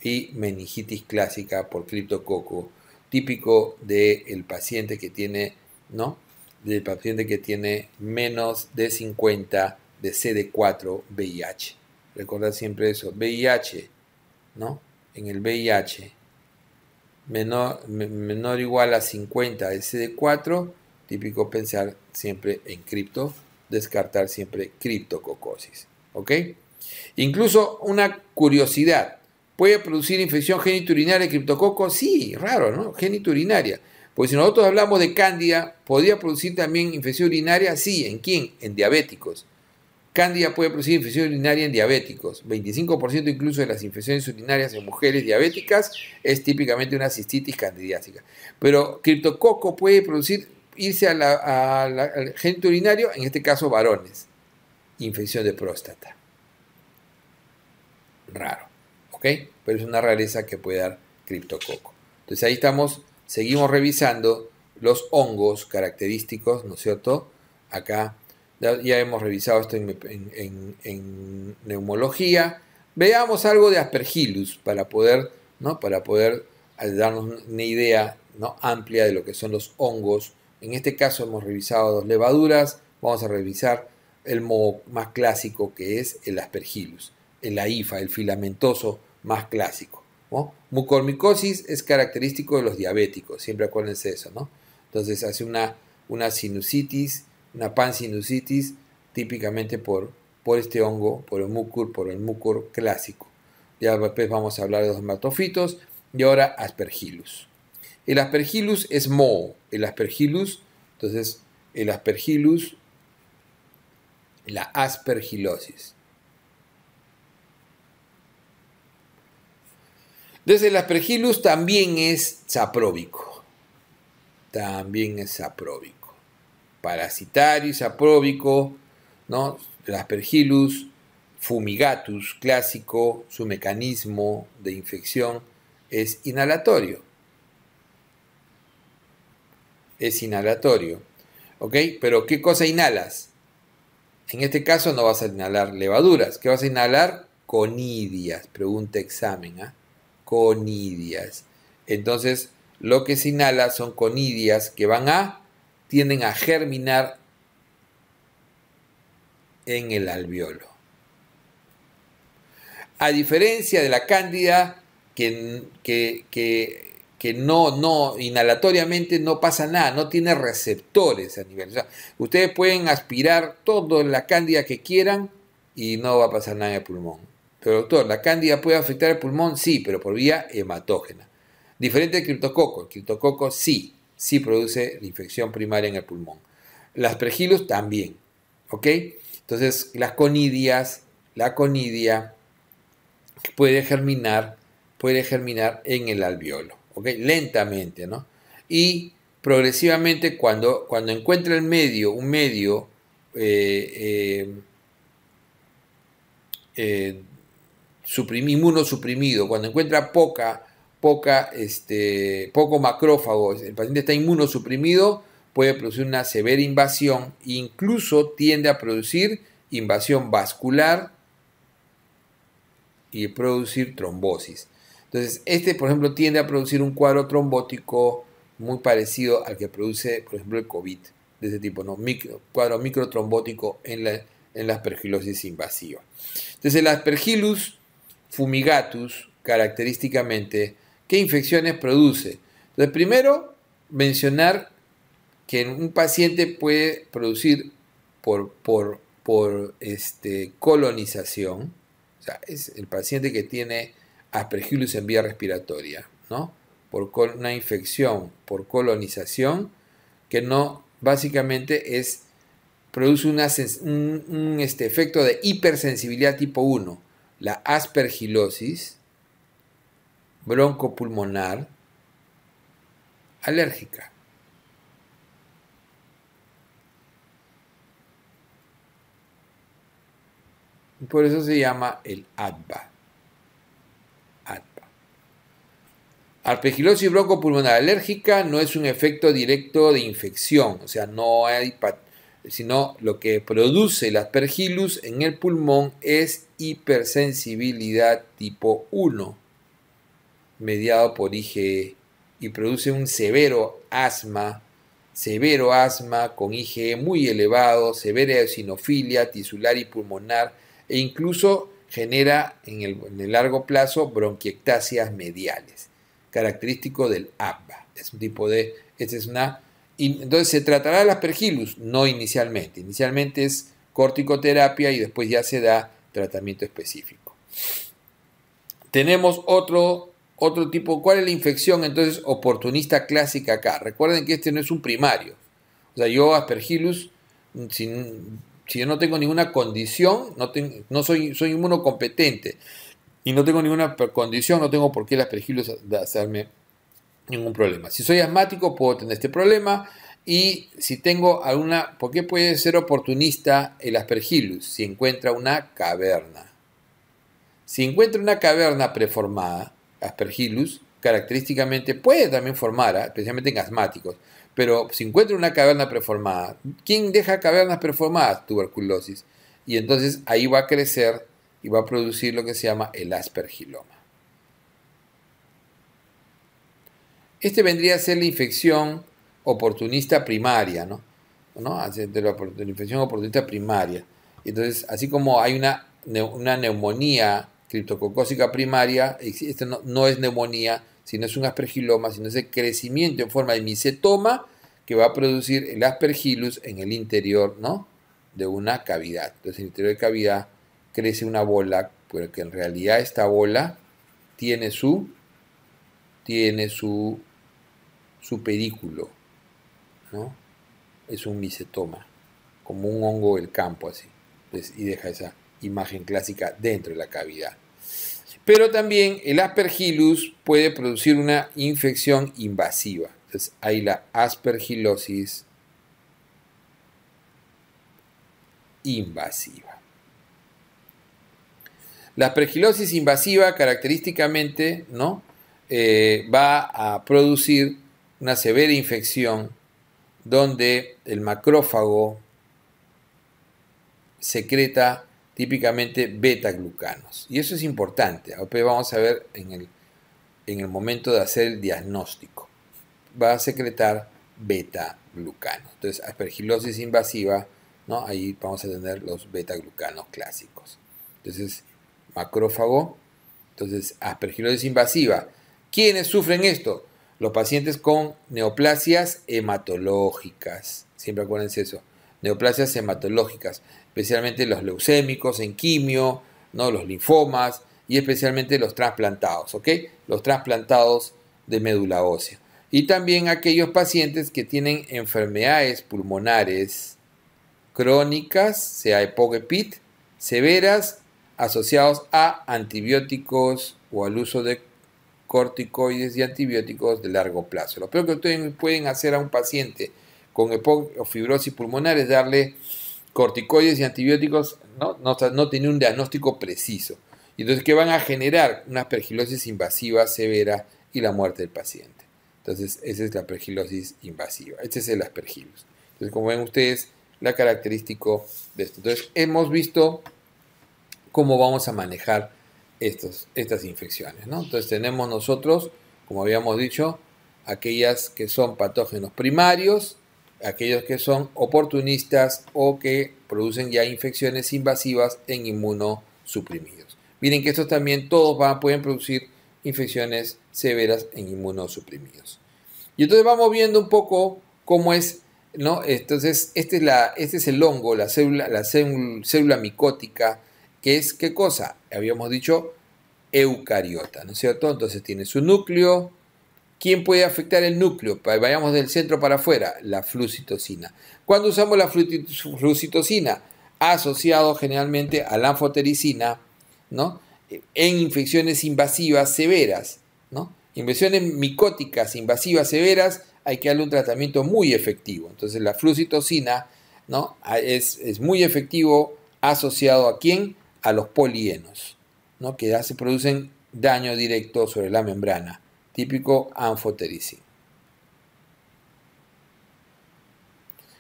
y meningitis clásica por criptococo, típico del paciente que tiene, ¿no? Del paciente que tiene menos de 50 de CD4 VIH. Recordad siempre eso, VIH, ¿no? En el VIH, menor, menor o igual a 50 de CD4, típico pensar siempre en cripto descartar siempre criptococosis. ¿Ok? Incluso una curiosidad. ¿Puede producir infección geniturinaria criptococo? Sí, raro, ¿no? Geniturinaria. Pues si nosotros hablamos de cándida, ¿podría producir también infección urinaria? Sí, ¿en quién? En diabéticos. Cándida puede producir infección urinaria en diabéticos. 25% incluso de las infecciones urinarias en mujeres diabéticas es típicamente una cistitis candidiásica. Pero criptococo puede producir irse al geniturinario, urinario, en este caso varones, infección de próstata. Raro, ¿ok? Pero es una rareza que puede dar criptococo. Entonces ahí estamos, seguimos revisando los hongos característicos, ¿no es cierto? Acá ya hemos revisado esto en, neumología. Veamos algo de aspergillus para poder, ¿no? para poder darnos una idea ¿no? amplia de lo que son los hongos en este caso hemos revisado dos levaduras, vamos a revisar el modo más clásico que es el aspergillus, el AIFA, el filamentoso más clásico. Mucormicosis es característico de los diabéticos, siempre acuérdense eso, ¿no? Entonces hace una, una sinusitis, una pansinusitis, típicamente por, por este hongo, por el mucur, por el mucor clásico. Ya después vamos a hablar de los hematofitos y ahora aspergillus. El aspergillus es Mo, El aspergillus, entonces, el aspergillus, la aspergilosis. Entonces el aspergillus también es sapróbico. También es sapróbico. Parasitario sapróbico, ¿no? El aspergillus fumigatus clásico, su mecanismo de infección es inhalatorio es inhalatorio. ¿Ok? Pero ¿qué cosa inhalas? En este caso no vas a inhalar levaduras. que vas a inhalar? Conidias. Pregunta examen. con ¿ah? Conidias. Entonces, lo que se inhala son conidias que van a, tienden a germinar en el alveolo. A diferencia de la cándida, que, que que no, no, inhalatoriamente no pasa nada, no tiene receptores a nivel. ustedes pueden aspirar toda la cándida que quieran y no va a pasar nada en el pulmón. Pero doctor, ¿la cándida puede afectar el pulmón? Sí, pero por vía hematógena. Diferente al criptococo, el criptococo sí, sí produce infección primaria en el pulmón. Las pergilos también, ¿ok? Entonces, las conidias, la conidia puede germinar, puede germinar en el alveolo lentamente, ¿no? Y progresivamente cuando, cuando encuentra el medio, un medio eh, eh, eh, inmunosuprimido, cuando encuentra poca, poca, este, poco macrófago, el paciente está inmunosuprimido, puede producir una severa invasión, incluso tiende a producir invasión vascular y producir trombosis. Entonces, este, por ejemplo, tiende a producir un cuadro trombótico muy parecido al que produce, por ejemplo, el COVID, de ese tipo, ¿no? cuadro microtrombótico en la, en aspergilosis invasiva. Entonces, el aspergillus fumigatus, característicamente, ¿qué infecciones produce? Entonces, primero, mencionar que un paciente puede producir por, por, por este, colonización, o sea, es el paciente que tiene aspergillus en vía respiratoria, ¿no? Por una infección, por colonización, que no, básicamente es, produce un, este efecto de hipersensibilidad tipo 1, la aspergilosis broncopulmonar alérgica. Por eso se llama el ADVA. Arpegilosis broncopulmonar alérgica no es un efecto directo de infección, o sea, no hay sino lo que produce el aspergillus en el pulmón es hipersensibilidad tipo 1, mediado por IgE, y produce un severo asma, severo asma con IgE muy elevado, severa eosinofilia tisular y pulmonar, e incluso genera en el, en el largo plazo bronquiectasias mediales característico del ABBA. Es un tipo de, este es una, entonces se tratará de la aspergillus, no inicialmente. Inicialmente es corticoterapia y después ya se da tratamiento específico. Tenemos otro, otro tipo, ¿cuál es la infección entonces oportunista clásica acá? Recuerden que este no es un primario. O sea, yo aspergillus, si, yo no tengo ninguna condición, no, no soy, soy inmunocompetente, y no tengo ninguna condición, no tengo por qué el aspergillus de hacerme ningún problema. Si soy asmático, puedo tener este problema. Y si tengo alguna, ¿por qué puede ser oportunista el aspergillus? Si encuentra una caverna. Si encuentra una caverna preformada, aspergillus, característicamente puede también formar, especialmente en asmáticos, pero si encuentra una caverna preformada, ¿quién deja cavernas preformadas? Tuberculosis. Y entonces ahí va a crecer y va a producir lo que se llama el aspergiloma. Este vendría a ser la infección oportunista primaria, ¿no? la, infección oportunista primaria. Entonces, así como hay una, una neumonía criptococósica primaria, esta no, es neumonía, sino es un aspergiloma, sino es el crecimiento en forma de micetoma que va a producir el aspergilus en el interior, ¿no? De una cavidad. Entonces, el interior de cavidad crece una bola, pero que en realidad esta bola tiene su, tiene su, su pedículo, ¿no? Es un micetoma, como un hongo del campo así, pues, y deja esa imagen clásica dentro de la cavidad. Pero también el aspergillus puede producir una infección invasiva. Entonces hay la aspergilosis invasiva. La aspergilosis invasiva característicamente ¿no? Eh, va a producir una severa infección donde el macrófago secreta típicamente beta-glucanos. Y eso es importante. ¿ah? vamos a ver en el, momento de hacer el diagnóstico. Va a secretar beta-glucanos. Entonces, aspergilosis invasiva, ¿no? ahí vamos a tener los beta-glucanos clásicos. Entonces, macrófago. Entonces, aspergilosis invasiva. ¿Quiénes sufren esto? Los pacientes con neoplasias hematológicas. Siempre acuérdense eso. Neoplasias hematológicas. Especialmente los leucémicos en quimio, ¿no? los linfomas y especialmente los trasplantados. ¿ok? Los trasplantados de médula ósea. Y también aquellos pacientes que tienen enfermedades pulmonares crónicas, sea epoc severas asociados a antibióticos o al uso de corticoides y antibióticos de largo plazo. Lo peor que ustedes pueden hacer a un paciente con fibrosis pulmonar es darle corticoides y antibióticos, ¿no? No, tiene un diagnóstico preciso. Y entonces que van a generar una aspergilosis invasiva severa y la muerte del paciente. Entonces, esa es la aspergilosis invasiva. Este es el aspergilus. Entonces, como ven ustedes, la característica de esto. Entonces, hemos visto cómo vamos a manejar estos, estas infecciones. Entonces tenemos nosotros, como habíamos dicho, aquellas que son patógenos primarios, aquellos que son oportunistas o que producen ya infecciones invasivas en inmunosuprimidos. Miren que estos también todos pueden producir infecciones severas en inmunosuprimidos. Y entonces vamos viendo un poco cómo es, ¿no? Entonces, este es, la, este es el hongo, la célula, la célula micótica, ¿Qué es qué cosa? Habíamos dicho eucariota, ¿no es cierto? Entonces tiene su núcleo. ¿Quién puede afectar el núcleo? Vayamos del centro para afuera, la flucitocina. Cuando usamos la flucitocina? Asociado generalmente a la anfotericina, ¿no? En infecciones invasivas severas, ¿no? Infecciones micóticas invasivas severas, hay que darle un tratamiento muy efectivo. Entonces la flucitocina, ¿no? Es, es muy efectivo asociado a quién? a los polienos, ¿no? que ya se producen daño directo sobre la membrana, típico anfotericina.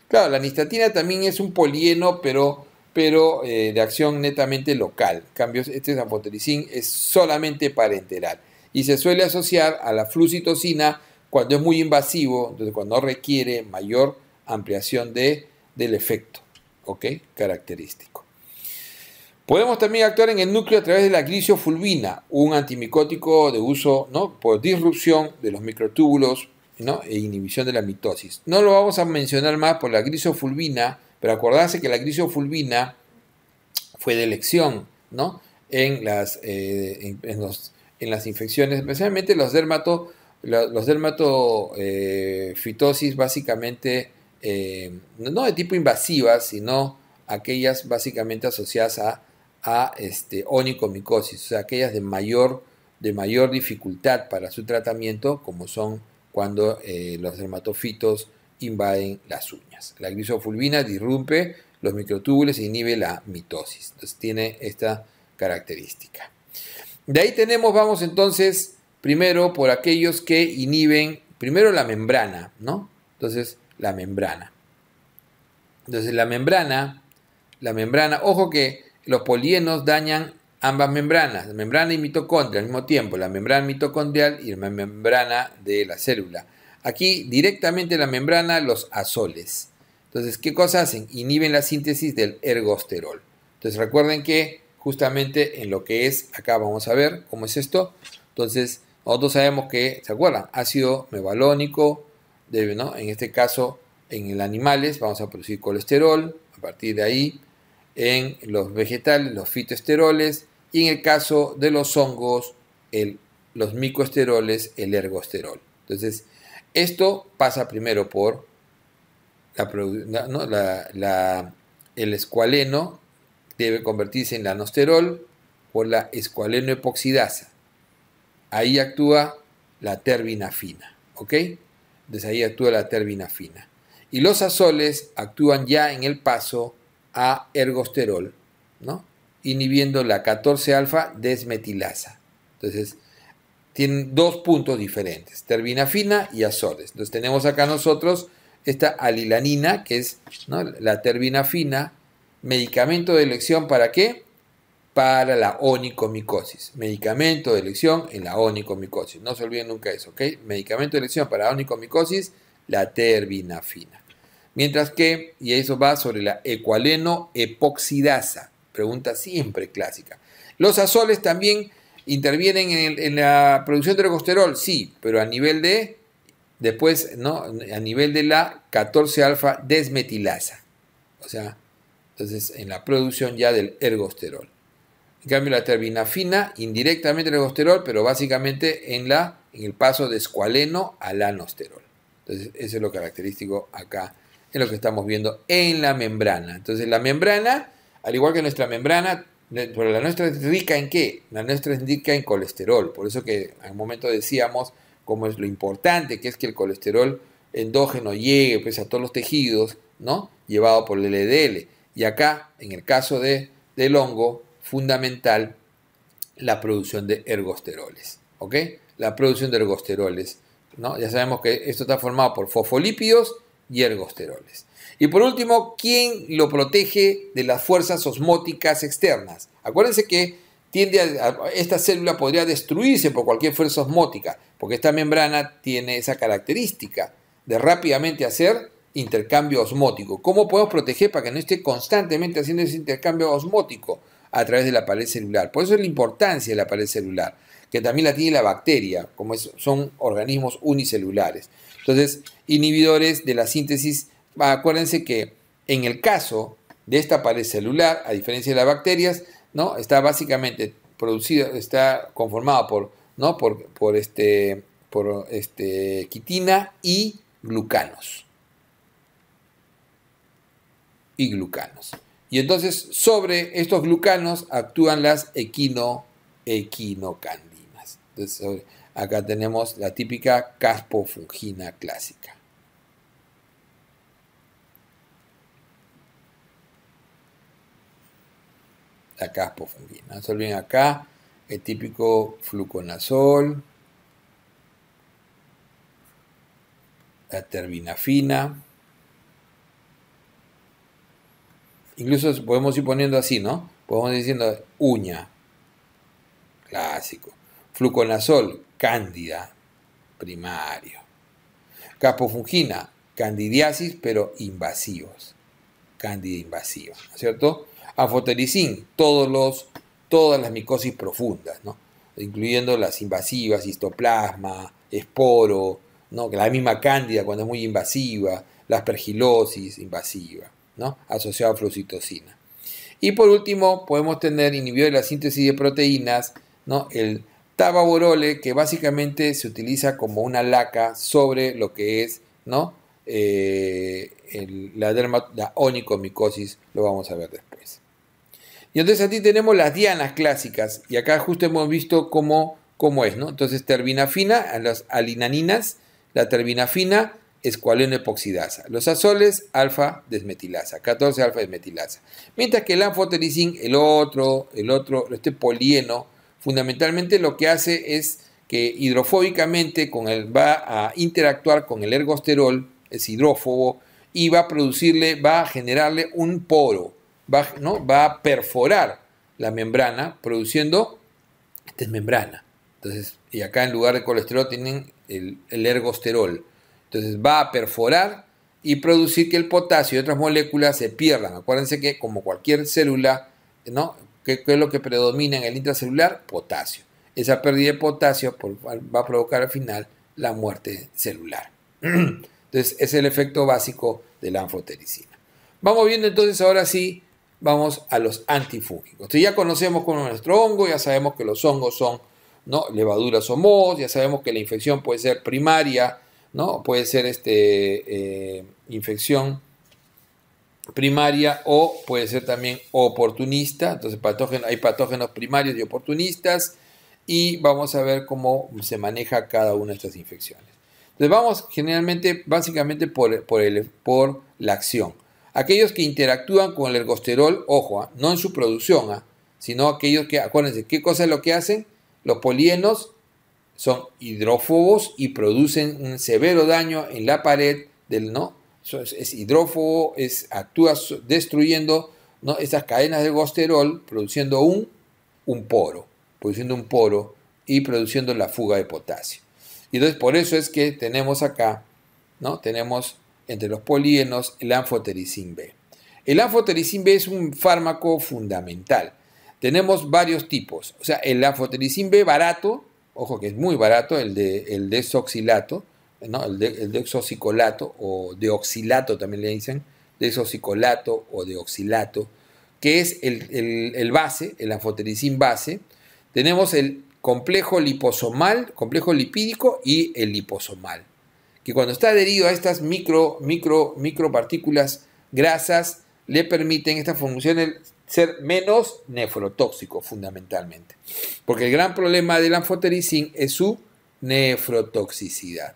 Claro, la nistatina también es un polieno, pero, pero eh, de acción netamente local. Cambios, este anfotericin es solamente parenteral y se suele asociar a la flucitocina cuando es muy invasivo, cuando requiere mayor ampliación de, del efecto, ¿ok? Característica. Podemos también actuar en el núcleo a través de la grisofulvina, un antimicótico de uso por disrupción de los microtúbulos e inhibición de la mitosis. No lo vamos a mencionar más por la grisofulvina, pero acordarse que la grisofulvina fue de elección ¿no? en, las, eh, en, las infecciones, especialmente los dermato, los dermatofitosis eh, básicamente eh, no de tipo invasiva, sino aquellas básicamente asociadas a a este, onicomicosis, o sea, aquellas de mayor, de mayor dificultad para su tratamiento, como son cuando eh, los dermatofitos invaden las uñas. La grisofulvina disrumpe los microtúbulos e inhibe la mitosis. Entonces tiene esta característica. De ahí tenemos, vamos entonces, primero por aquellos que inhiben, primero la membrana, ¿no? Entonces, la membrana. Entonces, la membrana, la membrana, ojo que los polienos dañan ambas membranas, la membrana y mitocondria al mismo tiempo, la membrana mitocondrial y la membrana de la célula. Aquí directamente la membrana los azoles. Entonces, ¿qué cosas hacen? Inhiben la síntesis del ergosterol. Entonces, recuerden que justamente en lo que es, acá vamos a ver cómo es esto. Entonces, nosotros sabemos que, ¿se acuerdan? Ácido mevalónico, ¿no? En este caso, en el animales, vamos a producir colesterol, a partir de ahí en los vegetales, los fitoesteroles, y en el caso de los hongos, los micoesteroles, el ergosterol. Entonces, esto pasa primero por la, no, la, el escualeno, debe convertirse en lanosterol por la escualenoepoxidasa. Ahí actúa la fina. ¿ok? Entonces ahí actúa la fina. Y los azoles actúan ya en el paso a ergosterol, ¿no? inhibiendo la 14-alfa desmetilasa. Entonces, tienen dos puntos diferentes, terbinafina y azores. Entonces, tenemos acá nosotros esta alilanina, que es la la terbinafina, medicamento de elección para qué? Para la onicomicosis. Medicamento de elección en la onicomicosis. No se olviden nunca eso, ¿ok? Medicamento de elección para la onicomicosis, la terbinafina. Mientras que, y eso va sobre la ecualeno-epoxidasa, pregunta siempre clásica. Los azoles también intervienen en, la producción de ergosterol? sí, pero a nivel de, después, ¿no? A nivel de la 14-alfa desmetilasa. O sea, entonces en la producción ya del ergosterol. En cambio, la terbinafina indirectamente el ergosterol, pero básicamente en, la, en el paso de escualeno al lanosterol Entonces, eso es lo característico acá es lo que estamos viendo en la membrana. Entonces la membrana, al igual que nuestra membrana, pero la nuestra es rica en qué? La nuestra es rica en colesterol. Por eso que al momento decíamos cómo es lo importante que es que el colesterol endógeno llegue pues, a todos los tejidos, ¿no? Llevado por el LDL. Y acá, en el caso de, del hongo, fundamental la producción de ergosteroles. ¿Ok? La producción de ergosteroles. ¿no? Ya sabemos que esto está formado por fosfolípidos y ergosteroles. Y por último, ¿quién lo protege de las fuerzas osmóticas externas? Acuérdense que tiende esta célula podría destruirse por cualquier fuerza osmótica, porque esta membrana tiene esa característica de rápidamente hacer intercambio osmótico. ¿Cómo podemos proteger para que no esté constantemente haciendo ese intercambio osmótico a través de la pared celular? Por eso es la importancia de la pared celular, que también la tiene la bacteria, como son organismos unicelulares. Entonces, inhibidores de la síntesis. Ah, acuérdense que en el caso de esta pared celular, a diferencia de las bacterias, ¿no? está básicamente producido, está conformado por, ¿no? por, por, este, por este, quitina y glucanos. Y glucanos. Y entonces sobre estos glucanos actúan las equinocandinas. Entonces, acá tenemos la típica caspofungina clásica. la se olviden acá el típico fluconazol, la fina. Incluso podemos ir poniendo así, ¿no? Podemos ir diciendo uña, clásico. Fluconazol, cándida, primario. Caspofungina, candidiasis, pero invasivos. Cándida invasiva, cierto? afotericin, todos los, todas las micosis profundas, incluyendo las invasivas, histoplasma, esporo, ¿no? la misma cándida cuando es muy invasiva, la aspergilosis invasiva, ¿no? asociada a flucitocina. Y por último, podemos tener inhibido de la síntesis de proteínas, ¿no? el tababorole, que básicamente se utiliza como una laca sobre lo que es ¿no? Eh, la, derma, la onicomicosis, lo vamos a ver después. Y entonces aquí tenemos las dianas clásicas, y acá justo hemos visto cómo, cómo es, ¿no? Entonces terbinafina, las alinaninas, la terbinafina, escualeno epoxidasa. Los azoles, alfa desmetilasa, 14 alfa desmetilasa. Mientras que el anfotericin, el otro, el otro, este polieno, fundamentalmente lo que hace es que hidrofóbicamente con va a interactuar con el ergosterol, es hidrófobo, y va a producirle, va a generarle un poro va, ¿no? va a perforar la membrana produciendo, esta membrana. Entonces, y acá en lugar de colesterol tienen el, ergosterol. Entonces va a perforar y producir que el potasio y otras moléculas se pierdan. Acuérdense que como cualquier célula, ¿no? ¿Qué, es lo que predomina en el intracelular? Potasio. Esa pérdida de potasio va a provocar al final la muerte celular. [clears throat] Entonces, es el efecto básico de la anfotericina. Vamos viendo entonces ahora sí vamos a los antifúngicos. ya conocemos es nuestro hongo, ya sabemos que los hongos son ¿no? levaduras o mohos, ya sabemos que la infección puede ser primaria, ¿no? puede ser este, eh, infección primaria o puede ser también oportunista. Entonces hay patógenos primarios y oportunistas y vamos a ver cómo se maneja cada una de estas infecciones. Entonces vamos generalmente, básicamente por, el, por la acción. Aquellos que interactúan con el ergosterol, ojo, ¿ah? no en su producción, ¿ah? sino aquellos que, acuérdense, ¿qué cosa es lo que hacen? Los polienos son hidrófobos y producen un severo daño en la pared del no. Es hidrófobo, es, actúa destruyendo ¿no? esas cadenas de ergosterol, produciendo un, un poro, produciendo un poro y produciendo la fuga de potasio. Y entonces por eso es que tenemos acá, ¿no? Tenemos entre los polígenos el anfotericin B. El anfotericin B es un fármaco fundamental. Tenemos varios tipos. O sea, el anfotericin B barato, ojo que es muy barato, el de, el desoxilato, ¿no? el, de, o deoxilato también le dicen, desoxicolato o deoxilato, que es el, el base, el anfotericin base. Tenemos el complejo liposomal, complejo lipídico y el liposomal que cuando está adherido a estas micro, micro, micropartículas grasas, le permiten función funciones ser menos nefrotóxico fundamentalmente. Porque el gran problema del anfotericin es su nefrotoxicidad.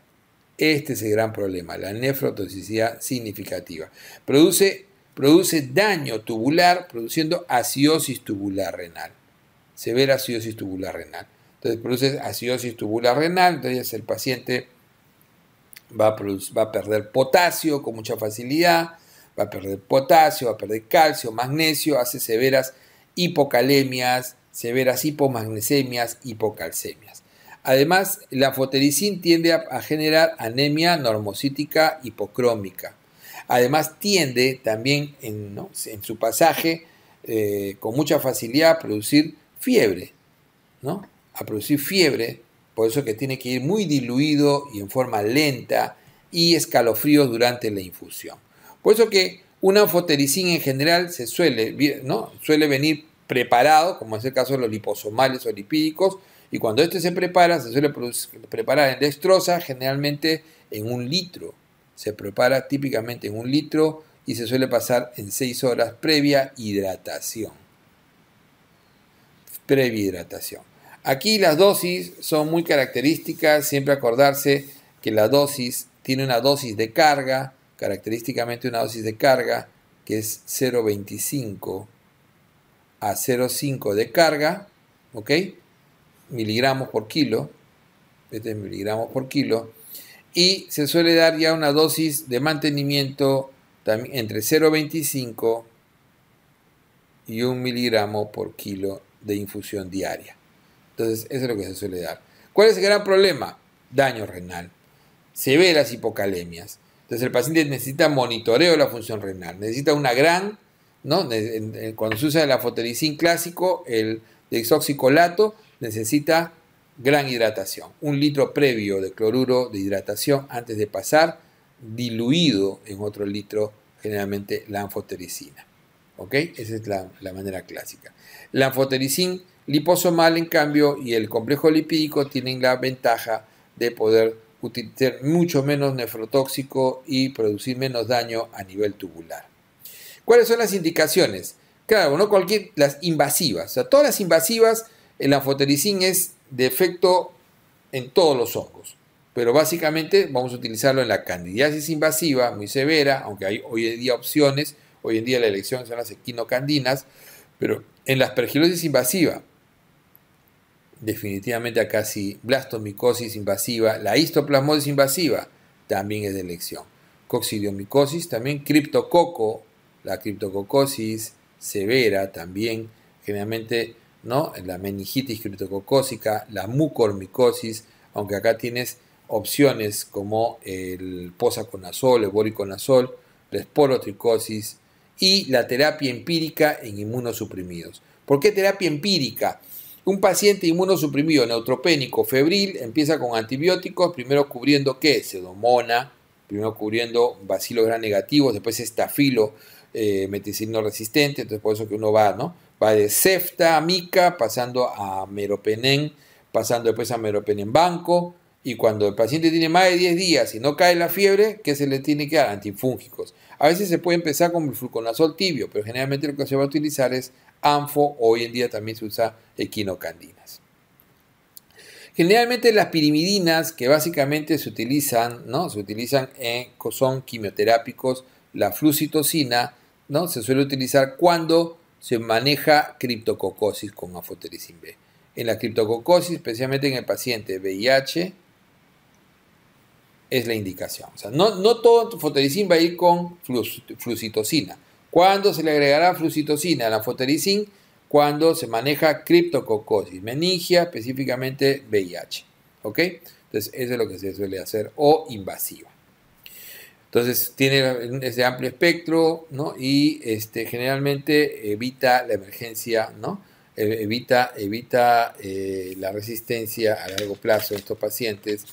Este es el gran problema, la nefrotoxicidad significativa. Produce, produce daño tubular produciendo acidosis tubular renal, severa acidosis tubular renal. Entonces produce acidosis tubular renal, entonces el paciente va a, perder potasio con mucha facilidad, va a perder potasio, va a perder calcio, magnesio, hace severas hipocalemias, severas hipomagnesemias, hipocalcemias. Además, la fotericin tiende a, generar anemia normocítica hipocrómica. Además, tiende también en, su pasaje eh, con mucha facilidad a producir fiebre, ¿no? a producir fiebre por eso que tiene que ir muy diluido y en forma lenta y escalofríos durante la infusión. Por eso que una fotericina en general se suele, ¿no? suele venir preparado, como es el caso de los liposomales o lipídicos, y cuando este se prepara, se suele preparar en destroza generalmente en un litro. Se prepara típicamente en un litro y se suele pasar en seis horas previa hidratación. Previa hidratación. Aquí las dosis son muy características, siempre acordarse que la dosis tiene una dosis de carga, característicamente una dosis de carga que es 0,25 a 0,5 de carga, ¿ok? Miligramos por kilo, este miligramos por kilo, y se suele dar ya una dosis de mantenimiento entre 0,25 y 1 miligramo por kilo de infusión diaria. Entonces, eso es lo que se suele dar. ¿Cuál es el gran problema? Daño renal, severas hipocalemias. Entonces, el paciente necesita monitoreo de la función renal, necesita una gran, ¿no? Cuando se usa el afotericin clásico, el dexoxicolato, necesita gran hidratación. Un litro previo de cloruro de hidratación antes de pasar, diluido en otro litro, generalmente la anfotericina. ¿Ok? Esa es la, la manera clásica. La anfotericina liposomal, en cambio, y el complejo lipídico tienen la ventaja de poder utilizar mucho menos nefrotóxico y producir menos daño a nivel tubular. ¿Cuáles son las indicaciones? Claro, no cualquier, las invasivas. O sea, todas las invasivas, el anfotericin es de efecto en todos los hongos. Pero básicamente vamos a utilizarlo en la candidiasis invasiva, muy severa, aunque hay hoy en día opciones. Hoy en día la elección son las equinocandinas, pero en la aspergilosis invasiva, definitivamente acá sí, blastomicosis invasiva, la histoplasmosis invasiva también es de elección. coxidiomicosis, también, criptococo, la criptococosis severa también, generalmente ¿no? la meningitis criptococósica, la mucormicosis, aunque acá tienes opciones como el posaconazol, el boriconazol, la esporotricosis y la terapia empírica en inmunosuprimidos. ¿Por qué terapia empírica? Un paciente inmunosuprimido, neutropénico, febril, empieza con antibióticos, primero cubriendo qué? Sedomona, primero cubriendo bacilos gran negativos, después estafilo, eh, resistente, entonces por eso que uno va, ¿no? Va de cefta, mica, pasando a meropenem, pasando después a meropenem banco, y cuando el paciente tiene más de 10 días y no cae la fiebre, ¿qué se le tiene que dar? Antifúngicos. A veces se puede empezar con fluconazol tibio, pero generalmente lo que se va a utilizar es anfo, hoy en día también se usa equinocandinas. Generalmente las pirimidinas que básicamente se utilizan, ¿no? se utilizan en, son quimioterápicos, la flucitocina, ¿no? se suele utilizar cuando se maneja criptococosis con afotericin B. En la criptococosis, especialmente en el paciente VIH, es la indicación. no, todo fotericin va a ir con flucitocina. ¿Cuándo se le agregará flucitocina a la fotericin cuando se maneja criptococosis, meningia, específicamente VIH. ¿Ok? Entonces, eso es lo que se suele hacer, o invasiva. Entonces, tiene ese amplio espectro, Y este, generalmente evita la emergencia, ¿no? E-, evita, evita eh, la resistencia a largo plazo en estos pacientes,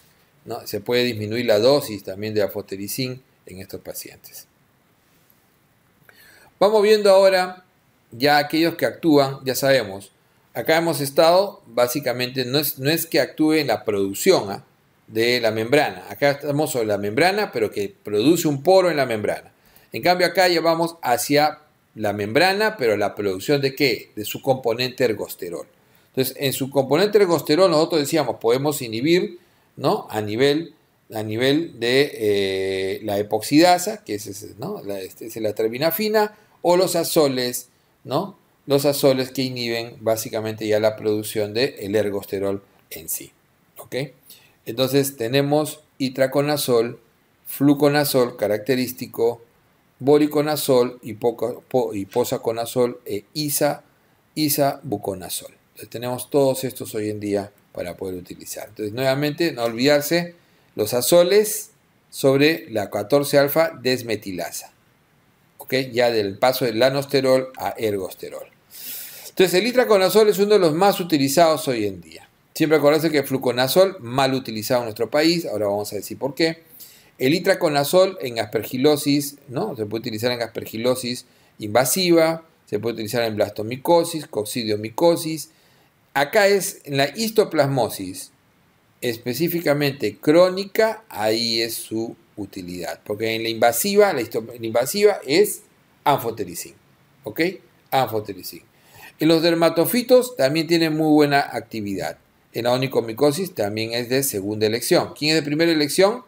¿no? Se puede disminuir la dosis también de afotericin en estos pacientes. Vamos viendo ahora ya aquellos que actúan, ya sabemos. Acá hemos estado, básicamente, no es, no es que actúe en la producción ¿ah? de la membrana. Acá estamos sobre la membrana, pero que produce un poro en la membrana. En cambio, acá llevamos hacia la membrana, pero la producción de qué? De su componente ergosterol. Entonces, en su componente ergosterol, nosotros decíamos, podemos inhibir ¿no? a, nivel, a nivel de eh, la epoxidasa, que es, este, es la termina fina, o los azoles, ¿no? Los azoles que inhiben básicamente ya la producción del de ergosterol en sí. ¿Ok? Entonces tenemos itraconazol, fluconazol característico, boriconazol, hiposaconazol e isa, isabuconazol. Entonces tenemos todos estos hoy en día para poder utilizar. Entonces nuevamente no olvidarse los azoles sobre la 14 alfa desmetilasa ya del paso del lanosterol a ergosterol. Entonces, el itraconazol es uno de los más utilizados hoy en día. Siempre acordarse que el fluconazol, mal utilizado en nuestro país, ahora vamos a decir por qué. El itraconazol en aspergilosis, ¿no? Se puede utilizar en aspergilosis invasiva, se puede utilizar en blastomicosis, coccidiomicosis. Acá es en la histoplasmosis, específicamente crónica, ahí es su utilidad. Porque en la invasiva, la, invasiva es anfotericin. ¿Ok? Anfotericin. En los dermatofitos también tiene muy buena actividad. En la onicomicosis también es de segunda elección. ¿Quién es de primera elección?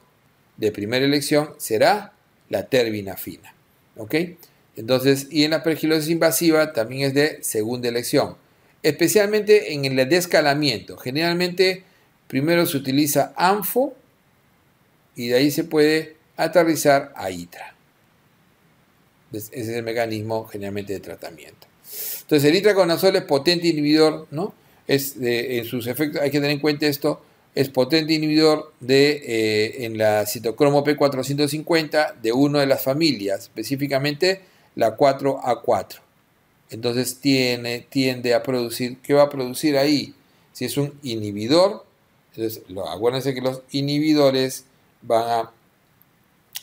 De primera elección será la terbinafina. ¿Ok? Entonces, y en la pergilosis invasiva también es de segunda elección. Especialmente en el descalamiento. Generalmente primero se utiliza anfo y de ahí se puede aterrizar a ITRA. ese es el mecanismo generalmente de tratamiento. Entonces el itraconazol es potente inhibidor, ¿no? Es en sus efectos, hay que tener en cuenta esto, es potente inhibidor de, eh, en la citocromo P450 de una de las familias, específicamente la 4A4. Entonces tiene, tiende a producir, ¿qué va a producir ahí? Si es un inhibidor, entonces lo, acuérdense que los inhibidores van a,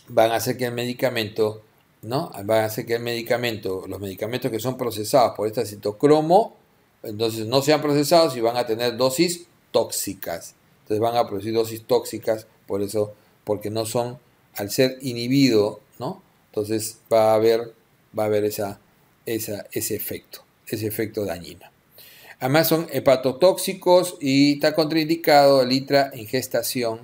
van a hacer que el medicamento, ¿no? Van a hacer que el medicamento, los medicamentos que son procesados por este citocromo, entonces no sean procesados y van a tener dosis tóxicas. Entonces van a producir dosis tóxicas, por eso, porque no son, al ser inhibido, ¿no? Entonces va a haber, va a haber esa, ese efecto, ese efecto dañino. Además son hepatotóxicos y está contraindicado el itra ingestación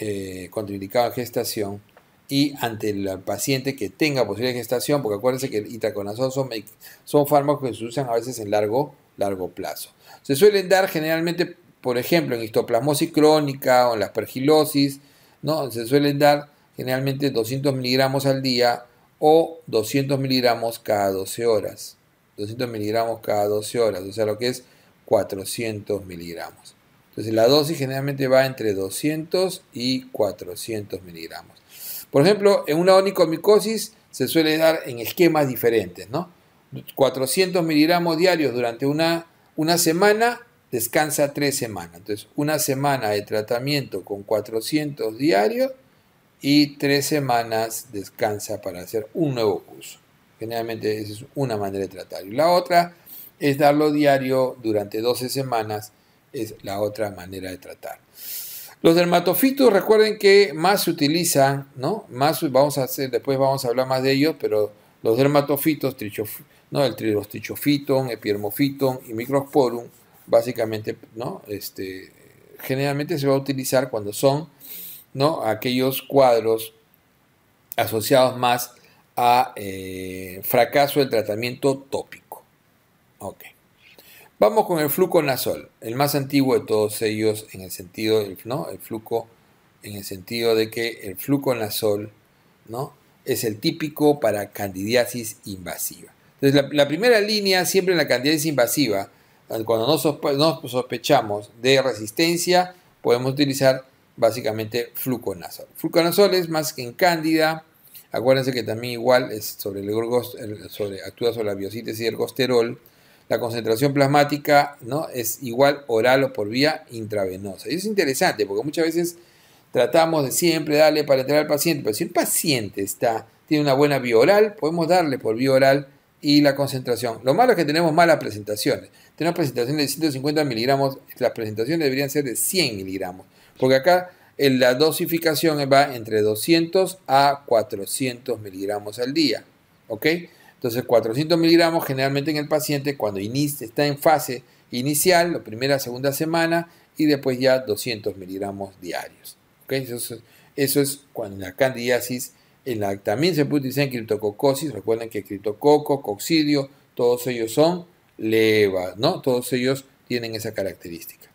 eh, contraindicado en gestación y ante el paciente que tenga posibilidad de gestación, porque acuérdense que el itraconazol son, fármacos que se usan a veces en largo, largo plazo. Se suelen dar generalmente, por ejemplo, en histoplasmosis crónica o en la aspergilosis, ¿no? se suelen dar generalmente 200 miligramos al día o 200 miligramos cada 12 horas. 200 miligramos cada 12 horas, o sea, lo que es 400 miligramos. Entonces la dosis generalmente va entre 200 y 400 miligramos. Por ejemplo, en una onicomicosis se suele dar en esquemas diferentes, ¿no? 400 miligramos diarios durante una, una semana, descansa tres semanas. Entonces, una semana de tratamiento con 400 diarios y tres semanas descansa para hacer un nuevo curso. Generalmente esa es una manera de tratarlo. Y la otra es darlo diario durante 12 semanas es la otra manera de tratar. Los dermatofitos, recuerden que más se utilizan, ¿no? Más vamos a hacer, después vamos a hablar más de ellos, pero los dermatofitos, trichof, ¿no? El epidermofiton y microsporum, básicamente, ¿no? Este, generalmente se va a utilizar cuando son, ¿no? Aquellos cuadros asociados más a eh, fracaso del tratamiento tópico. Okay. Vamos con el fluconazol, el más antiguo de todos ellos en el sentido el en el sentido de que el fluconazol ¿no? es el típico para candidiasis invasiva. Entonces la, primera línea siempre en la candidiasis invasiva, cuando no, sospechamos de resistencia, podemos utilizar básicamente fluconazol. Fluconazol es más que en cándida. Acuérdense que también igual es sobre el, actúa sobre la biosíntesis y gosterol la concentración plasmática ¿no? es igual oral o por vía intravenosa. Y es interesante porque muchas veces tratamos de siempre darle para entrar al paciente, pero si el paciente está, tiene una buena vía oral, podemos darle por vía oral y la concentración. Lo malo es que tenemos malas presentaciones. Tenemos presentaciones de 150 miligramos, las presentaciones deberían ser de 100 miligramos, porque acá la dosificación va entre 200 a 400 miligramos al día. ¿Ok? Entonces, 400 miligramos generalmente en el paciente cuando inicia, está en fase inicial, la primera, segunda semana, y después ya 200 miligramos diarios. Eso, es cuando la candidiasis, en la, también se puede utilizar en criptococosis, recuerden que criptococo, coccidio, todos ellos son levas, ¿no? Todos ellos tienen esa característica.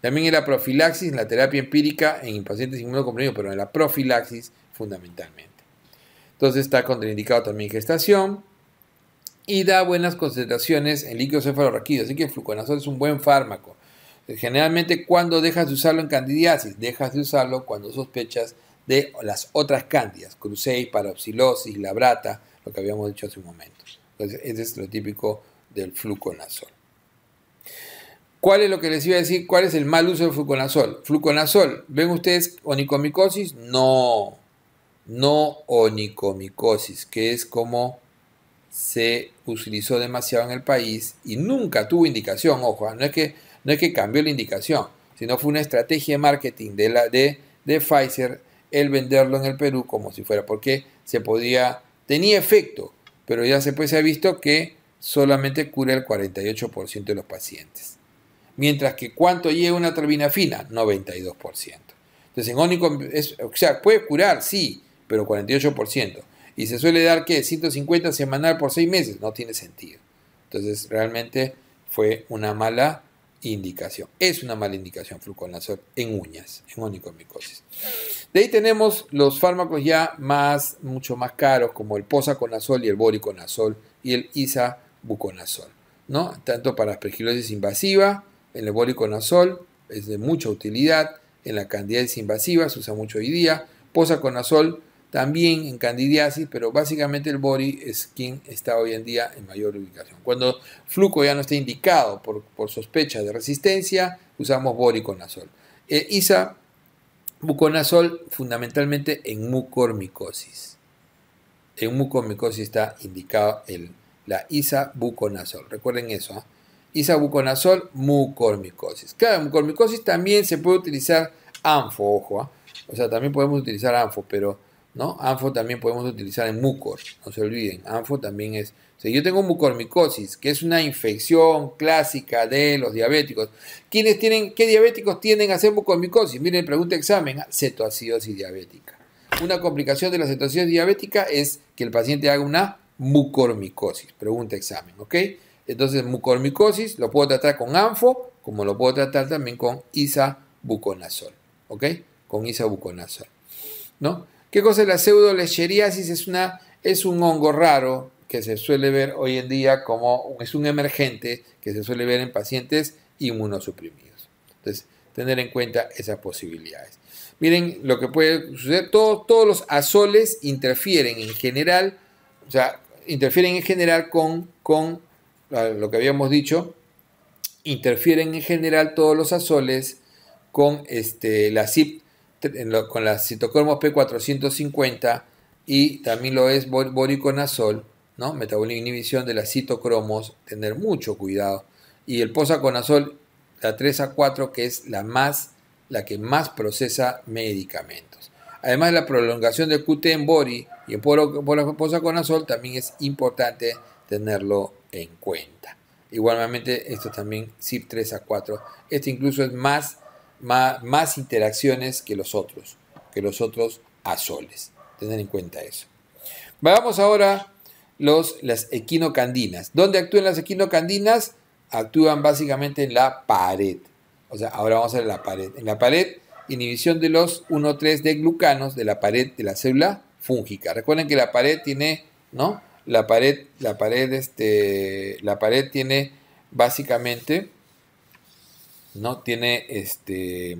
También en la profilaxis, en la terapia empírica, en pacientes inmunocomprimidos, pero en la profilaxis fundamentalmente. Entonces está contraindicado también gestación, y da buenas concentraciones en líquido cefalorraquídeo, así que el fluconazol es un buen fármaco. Generalmente cuando dejas de usarlo en candidiasis, dejas de usarlo cuando sospechas de las otras cándidas, cruceis, parapsilosis, labrata, lo que habíamos dicho hace un momento. Entonces, ese es lo típico del fluconazol. ¿Cuál es lo que les iba a decir? ¿Cuál es el mal uso del fluconazol? Fluconazol, ¿ven ustedes onicomicosis? No, no onicomicosis, que es como se utilizó demasiado en el país y nunca tuvo indicación, ojo, ah, no es que, no que cambió la indicación, sino fue una estrategia de marketing de, la, de, de Pfizer el venderlo en el Perú como si fuera, porque se podía, tenía efecto, pero ya se, pues, se ha visto que solamente cura el 48% de los pacientes. Mientras que cuánto llega una fina? 92%. Entonces, en único o sea, puede curar, sí, pero 48%. Y se suele dar que 150 semanal por 6 meses. No tiene sentido. Entonces realmente fue una mala indicación. Es una mala indicación fluconazol en uñas, en onicomicosis. De ahí tenemos los fármacos ya más, mucho más caros, como el posaconazol y el boriconazol y el isabuconazol, ¿no? Tanto para aspergilosis invasiva, el boriconazol es de mucha utilidad, en la candidiasis invasiva se usa mucho hoy día, posaconazol también en candidiasis, pero básicamente el bori es quien está hoy en día en mayor ubicación. Cuando fluco ya no está indicado por, sospecha de resistencia, usamos boriconazol. Eh, isa, buconazol fundamentalmente en mucormicosis. En mucormicosis está indicado el, la isa buconazol. Recuerden eso. ¿ah? Isa buconazol, mucormicosis. Claro, mucormicosis también se puede utilizar anfo, ojo. ¿ah? O sea, también podemos utilizar anfo, pero ¿no? ANFO también podemos utilizar en mucor, no se olviden. ANFO también es. Si yo tengo mucormicosis, que es una infección clásica de los diabéticos. tienen, ¿Qué diabéticos tienden a hacer mucormicosis? Miren, pregunta examen, cetoacidosis diabética. Una complicación de la cetoacidosis diabética es que el paciente haga una mucormicosis. Pregunta examen, ¿ok? Entonces, mucormicosis lo puedo tratar con ANFO, como lo puedo tratar también con isabuconazol, ¿ok? Con isabuconazol, ¿no? ¿Qué cosa es la pseudolecheriasis? Es, una, es un hongo raro que se suele ver hoy en día como es un emergente que se suele ver en pacientes inmunosuprimidos. Entonces, tener en cuenta esas posibilidades. Miren lo que puede suceder, todos los azoles interfieren en general, o sea, interfieren en general con, con ah, lo que habíamos dicho, interfieren en general todos los azoles con este, la CIP con la citocromos P450 y también lo es boriconazol, ¿no? Metabolismo inhibición de las citocromos, tener mucho cuidado. Y el posaconazol, la 3 a 4, que es la, más, la que más procesa medicamentos. Además, la prolongación del QT en bori y en posaconazol también es importante tenerlo en cuenta. Igualmente, esto también CIP 3 a 4. Este incluso es más más, interacciones que los otros, que los otros azoles. Tener en cuenta eso. Vamos ahora los, las equinocandinas. ¿Dónde actúan las equinocandinas? Actúan básicamente en la pared. O sea, ahora vamos a ver la pared. En la pared, inhibición de los 1,3 de glucanos de la pared de la célula fúngica. Recuerden que la pared tiene, ¿no? La pared, la pared, este, la pared tiene básicamente ¿no? Tiene este,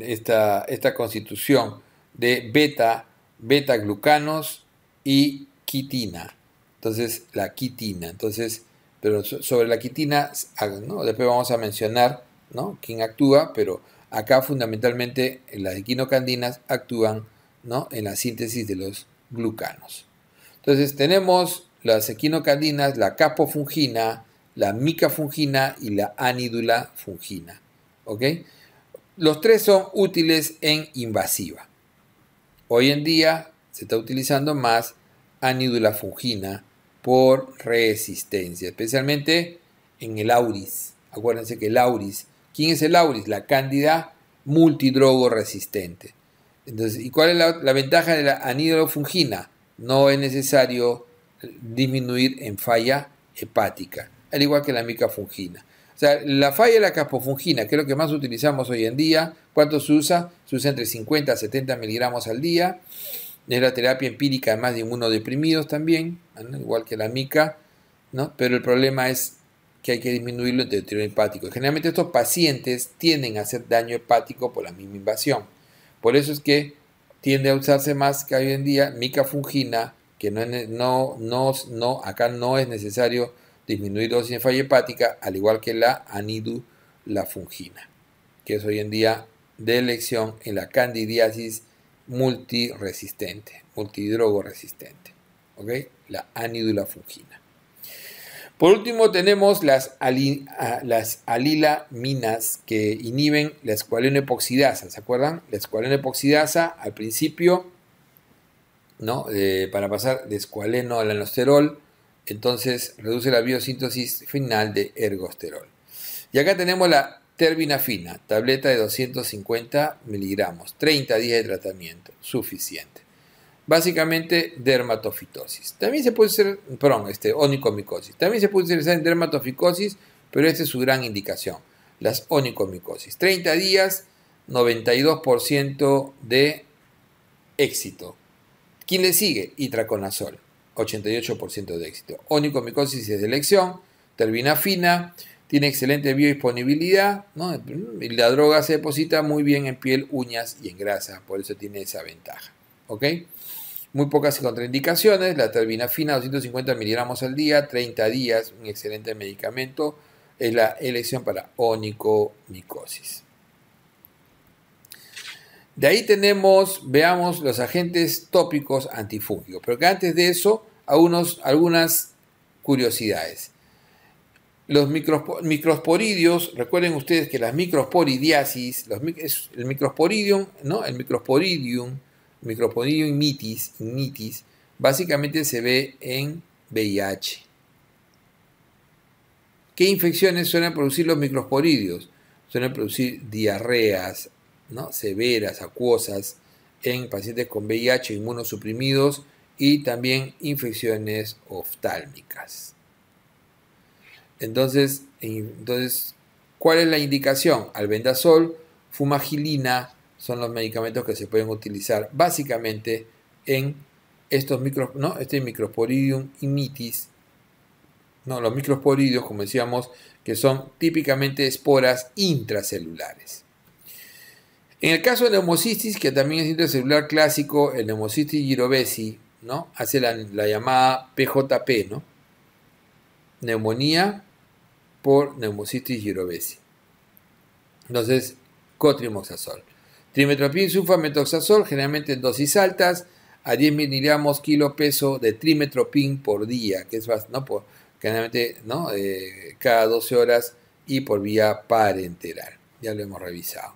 esta, constitución de beta, beta glucanos y quitina. Entonces, la quitina. Entonces, pero sobre la quitina, ah, después vamos a mencionar ¿no? quién actúa, pero acá fundamentalmente las equinocandinas actúan ¿no? en la síntesis de los glucanos. Entonces tenemos las equinocandinas, la capofungina, la micafungina y la anidula fungina. Los tres son útiles en invasiva. Hoy en día se está utilizando más anidula fungina por resistencia, especialmente en el auris. Acuérdense que el auris, ¿quién es el auris? La cándida multidrogo resistente. Entonces, ¿y cuál es la, ventaja de la anídula fungina? No es necesario disminuir en falla hepática al igual que la micafungina. O sea, la falla de la capofungina, que es lo que más utilizamos hoy en día, ¿cuánto se usa? Se usa entre 50 a 70 miligramos al día. En la terapia empírica, más de inmunodeprimidos también, al igual que la mica, ¿no? Pero el problema es que hay que disminuirlo en el hepático. Generalmente estos pacientes tienden a hacer daño hepático por la misma invasión. Por eso es que tiende a usarse más que hoy en día micafungina, que no, no, no, no acá no es necesario disminuir dosis en falla hepática, al igual que la anidulafungina, que es hoy en día de elección en la candidiasis multiresistente, multidrogoresistente, ¿ok? La anidulafungina. Por último, tenemos ah, las, alilaminas que inhiben la esqualenoepoxidasa epoxidasa. ¿Se acuerdan? La escualena epoxidasa al principio, ¿no? Eh, para pasar de escualeno al alosterol, entonces reduce la biosíntesis final de ergosterol. Y acá tenemos la fina, tableta de 250 miligramos, 30 días de tratamiento, suficiente. Básicamente dermatofitosis. También se puede ser, perdón, este, onicomicosis. También se puede utilizar en dermatoficosis, pero esta es su gran indicación, las onicomicosis. 30 días, 92% de éxito. ¿Quién le sigue? Itraconazol. 88% de éxito. Onicomicosis es de elección, termina fina, tiene excelente biodisponibilidad y la droga se deposita muy bien en piel, uñas y en grasa, por eso tiene esa ventaja. Muy pocas contraindicaciones, la fina, 250 miligramos al día, 30 días, un excelente medicamento, es la elección para onicomicosis. De ahí tenemos, veamos, los agentes tópicos antifúngicos. Pero que antes de eso, algunas curiosidades. Los microsporidios, recuerden ustedes que las microsporidiasis, los, el microsporidium, ¿no? El microsporidium, microsporidium mitis, mitis, básicamente se ve en VIH. ¿Qué infecciones suelen producir los microsporidios? Suelen producir diarreas, ¿no? severas, acuosas, en pacientes con VIH inmunosuprimidos y también infecciones oftálmicas. Entonces, entonces, ¿cuál es la indicación? Albendazol, fumagilina son los medicamentos que se pueden utilizar básicamente en estos micro, ¿no? este microsporidium y No, los microsporidios, como decíamos, que son típicamente esporas intracelulares. En el caso de neumocistis, que también es celular clásico, el neumocistis girovesi, ¿no? Hace la, llamada PJP, ¿no? Neumonía por neumocistis girovesi. Entonces, cotrimoxazol. Trimetropin, sulfametoxazol, generalmente en dosis altas, a 10 miligramos kilo peso de trimetropin por día, que es ¿no? por, generalmente ¿no? Eh, cada 12 horas y por vía parenteral. Ya lo hemos revisado.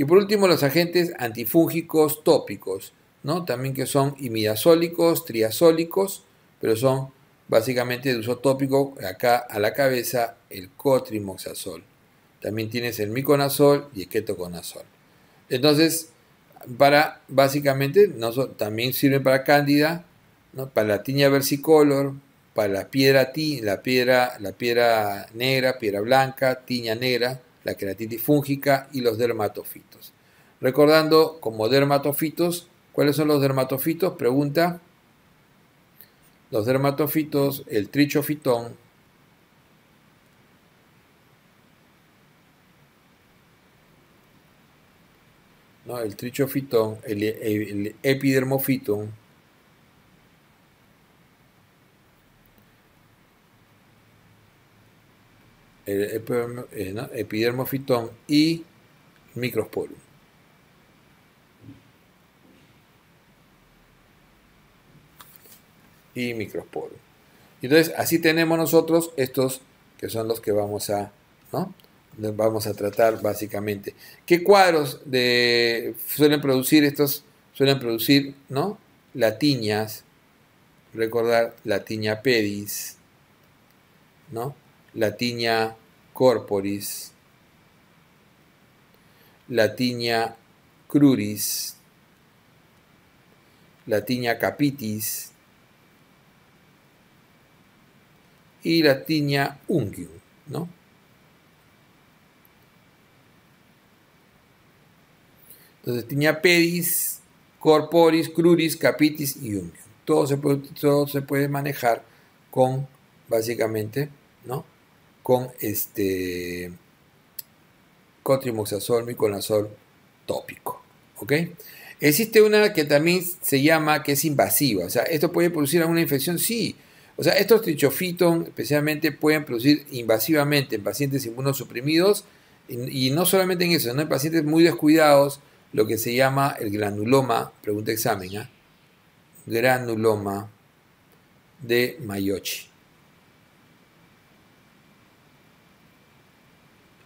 Y por último, los agentes antifúngicos tópicos, ¿no? También que son imidazólicos, triazólicos, pero son básicamente de uso tópico acá a la cabeza el cotrimoxazol. También tienes el miconazol y el ketoconazol. Entonces, para básicamente no también sirven para cándida, ¿no? para la tiña versicolor, para la piedra ti, la piedra la piedra negra, piedra blanca, tiña negra, la queratitis fúngica y los dermatofitos. Recordando como dermatofitos, ¿cuáles son los dermatofitos? Pregunta. Los dermatofitos, el trichofitón, ¿no? el trichofitón, el, epidermofitón, el eh, epidermofitón y microsporum. y microsporos. Entonces, así tenemos nosotros estos que son los que vamos a, ¿no? vamos a tratar básicamente. ¿Qué cuadros de, suelen producir estos? Suelen producir ¿no? tiñas. recordar la tiña pedis, ¿no? la tiña corporis, la tiña cruris, la tiña capitis, y la tiña ungium, ¿no? Entonces, tiña pedis, corporis, cruris, capitis y ungium. Todo se puede, todo se puede manejar con, básicamente, ¿no? Con este cotrimoxazol, miconazol tópico, ¿ok? Existe una que también se llama, que es invasiva. O sea, ¿esto puede producir alguna infección? Sí, o sea, estos trichofiton especialmente pueden producir invasivamente en pacientes inmunosuprimidos y, no solamente en eso, sino en pacientes muy descuidados, lo que se llama el granuloma, pregunta examen, ¿ah? granuloma de Mayochi.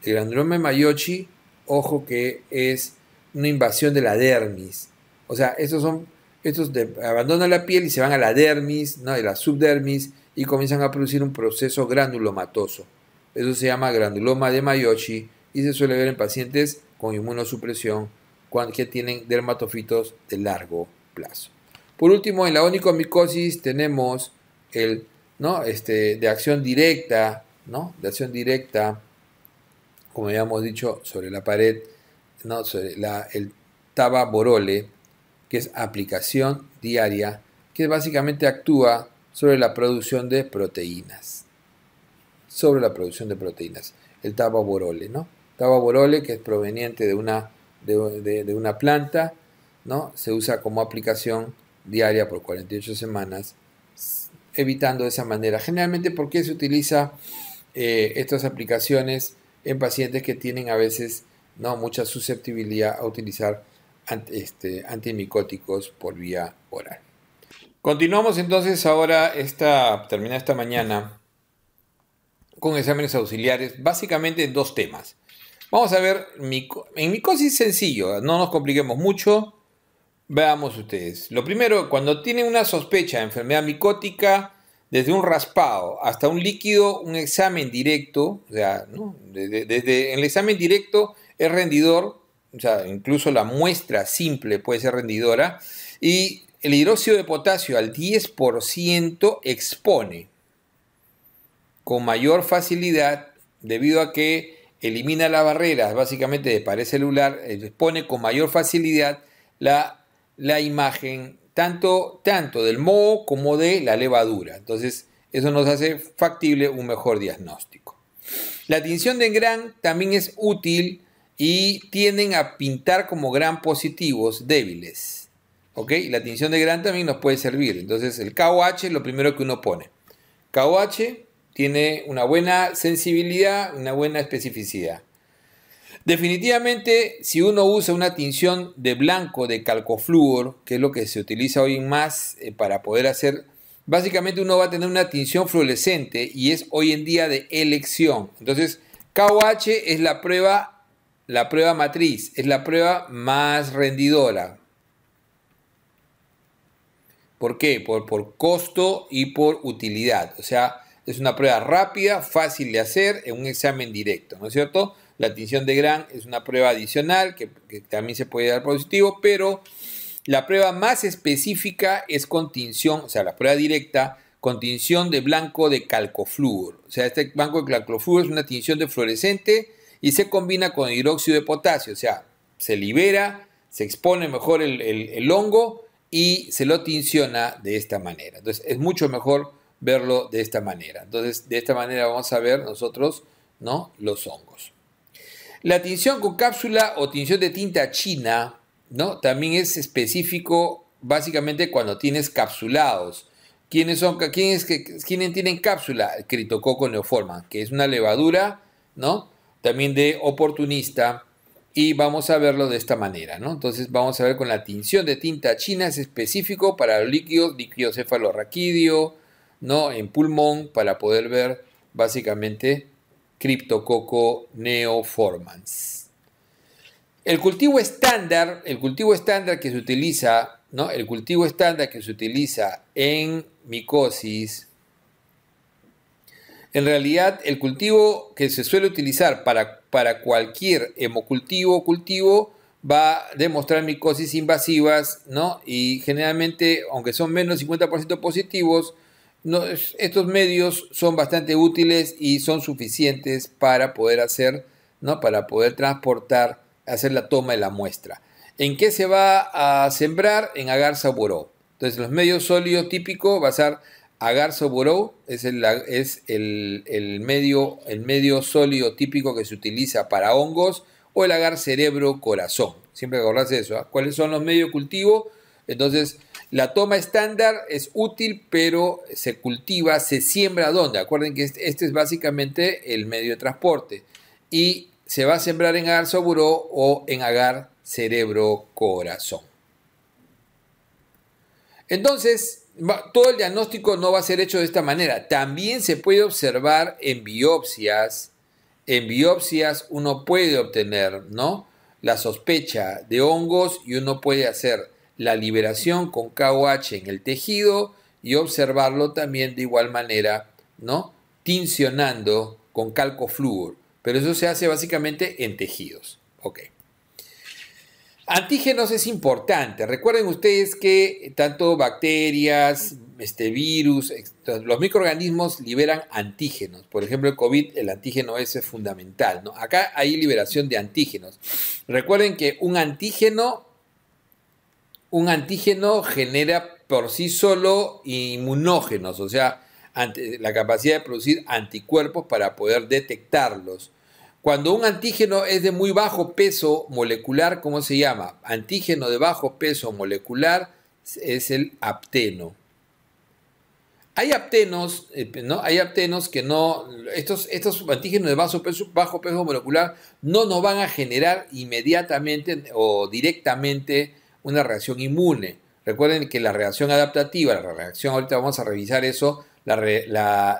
El granuloma de Mayochi, ojo que es una invasión de la dermis. O sea, estos son estos abandonan la piel y se van a la dermis, ¿no? de la subdermis, y comienzan a producir un proceso granulomatoso. Eso se llama granuloma de Mayoshi y se suele ver en pacientes con inmunosupresión que tienen dermatofitos de largo plazo. Por último, en la onicomicosis tenemos el ¿no? este, de acción directa, ¿no? de acción directa, como ya hemos dicho, sobre la pared, ¿no? sobre la, el tababorole, que es aplicación diaria, que básicamente actúa sobre la producción de proteínas. Sobre la producción de proteínas. El tababorole, ¿no? Tababorole, que es proveniente de una, de, una planta, ¿no? Se usa como aplicación diaria por 48 semanas, evitando de esa manera. Generalmente, ¿por qué se utiliza eh, estas aplicaciones en pacientes que tienen a veces no mucha susceptibilidad a utilizar este, antimicóticos por vía oral. Continuamos entonces ahora, esta, termina esta mañana, con exámenes auxiliares, básicamente en dos temas. Vamos a ver, en micosis sencillo, no nos compliquemos mucho, veamos ustedes. Lo primero, cuando tienen una sospecha de enfermedad micótica, desde un raspado hasta un líquido, un examen directo, o sea, desde, desde el examen directo es rendidor o sea, incluso la muestra simple puede ser rendidora, y el hidróxido de potasio al 10% expone con mayor facilidad debido a que elimina las barreras básicamente de pared celular, eh, expone con mayor facilidad la, la imagen tanto, tanto del moho como de la levadura. Entonces, eso nos hace factible un mejor diagnóstico. La tinción de gran también es útil y tienden a pintar como gran positivos débiles. ¿Ok? la tinción de gran también nos puede servir. Entonces, el KOH es lo primero que uno pone. KOH tiene una buena sensibilidad, una buena especificidad. Definitivamente, si uno usa una tinción de blanco de calcofluor, que es lo que se utiliza hoy en más eh, para poder hacer, básicamente uno va a tener una tinción fluorescente y es hoy en día de elección. Entonces, KOH es la prueba la prueba matriz es la prueba más rendidora. ¿Por qué? Por, costo y por utilidad. O sea, es una prueba rápida, fácil de hacer en un examen directo, ¿no es cierto? La tinción de Gran es una prueba adicional que, también se puede dar positivo, pero la prueba más específica es con tinción, o sea, la prueba directa con tinción de blanco de calcofluor. O sea, este blanco de calcofluor es una tinción de fluorescente y se combina con hidróxido de potasio, o sea, se libera, se expone mejor el, hongo y se lo tinciona de esta manera. Entonces es mucho mejor verlo de esta manera. Entonces de esta manera vamos a ver nosotros ¿no? los hongos. La tinción con cápsula o tinción de tinta china ¿no? también es específico básicamente cuando tienes capsulados. ¿Quiénes, son, quiénes, quiénes tienen cápsula? El criptococo neoforma, que es una levadura ¿no? también de oportunista y vamos a verlo de esta manera, ¿no? Entonces vamos a ver con la tinción de tinta china es específico para líquidos, líquido raquídeo ¿no? En pulmón para poder ver básicamente criptococo neoformans. El cultivo estándar, el cultivo estándar que se utiliza, ¿no? El cultivo estándar que se utiliza en micosis en realidad, el cultivo que se suele utilizar para, para cualquier hemocultivo o cultivo va a demostrar micosis invasivas, ¿no? Y generalmente, aunque son menos 50% positivos, estos medios son bastante útiles y son suficientes para poder hacer, ¿no? Para poder transportar, hacer la toma de la muestra. ¿En qué se va a sembrar? En agar saboró. Entonces, los medios sólidos típicos va a ser Agar Soboró es, el, es el, medio, el medio sólido típico que se utiliza para hongos o el agar cerebro corazón. Siempre acordarse de eso. ¿ah? ¿Cuáles son los medios de cultivo? Entonces, la toma estándar es útil, pero se cultiva, se siembra donde. Acuerden que este, este, es básicamente el medio de transporte. Y se va a sembrar en agar soburó o en agar cerebro corazón. Entonces, todo el diagnóstico no va a ser hecho de esta manera. También se puede observar en biopsias, en biopsias uno puede obtener, ¿no? La sospecha de hongos y uno puede hacer la liberación con KOH en el tejido y observarlo también de igual manera, ¿no? Tincionando con calcofluor. Pero eso se hace básicamente en tejidos. ¿ok? Antígenos es importante. Recuerden ustedes que tanto bacterias, este virus, los microorganismos liberan antígenos. Por ejemplo, el COVID, el antígeno ese es fundamental. ¿no? Acá hay liberación de antígenos. Recuerden que un antígeno, un antígeno genera por sí solo inmunógenos, o sea, la capacidad de producir anticuerpos para poder detectarlos. Cuando un antígeno es de muy bajo peso molecular, ¿cómo se llama? Antígeno de bajo peso molecular es el apteno. Hay aptenos, eh, ¿no? Hay aptenos que no, estos, estos antígenos de bajo peso, molecular no nos van a generar inmediatamente o directamente una reacción inmune. Recuerden que la reacción adaptativa, la reacción, ahorita vamos a revisar eso, la,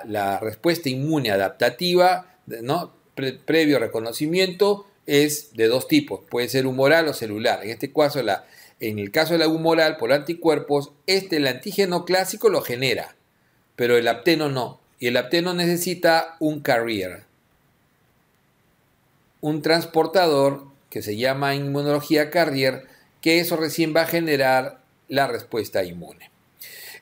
la respuesta inmune adaptativa, ¿no? previo reconocimiento es de dos tipos, puede ser humoral o celular. En este caso, la, en el caso de la humoral por anticuerpos, este el antígeno clásico lo genera, pero el apteno no. Y el apteno necesita un carrier, un transportador que se llama inmunología carrier, que eso recién va a generar la respuesta inmune.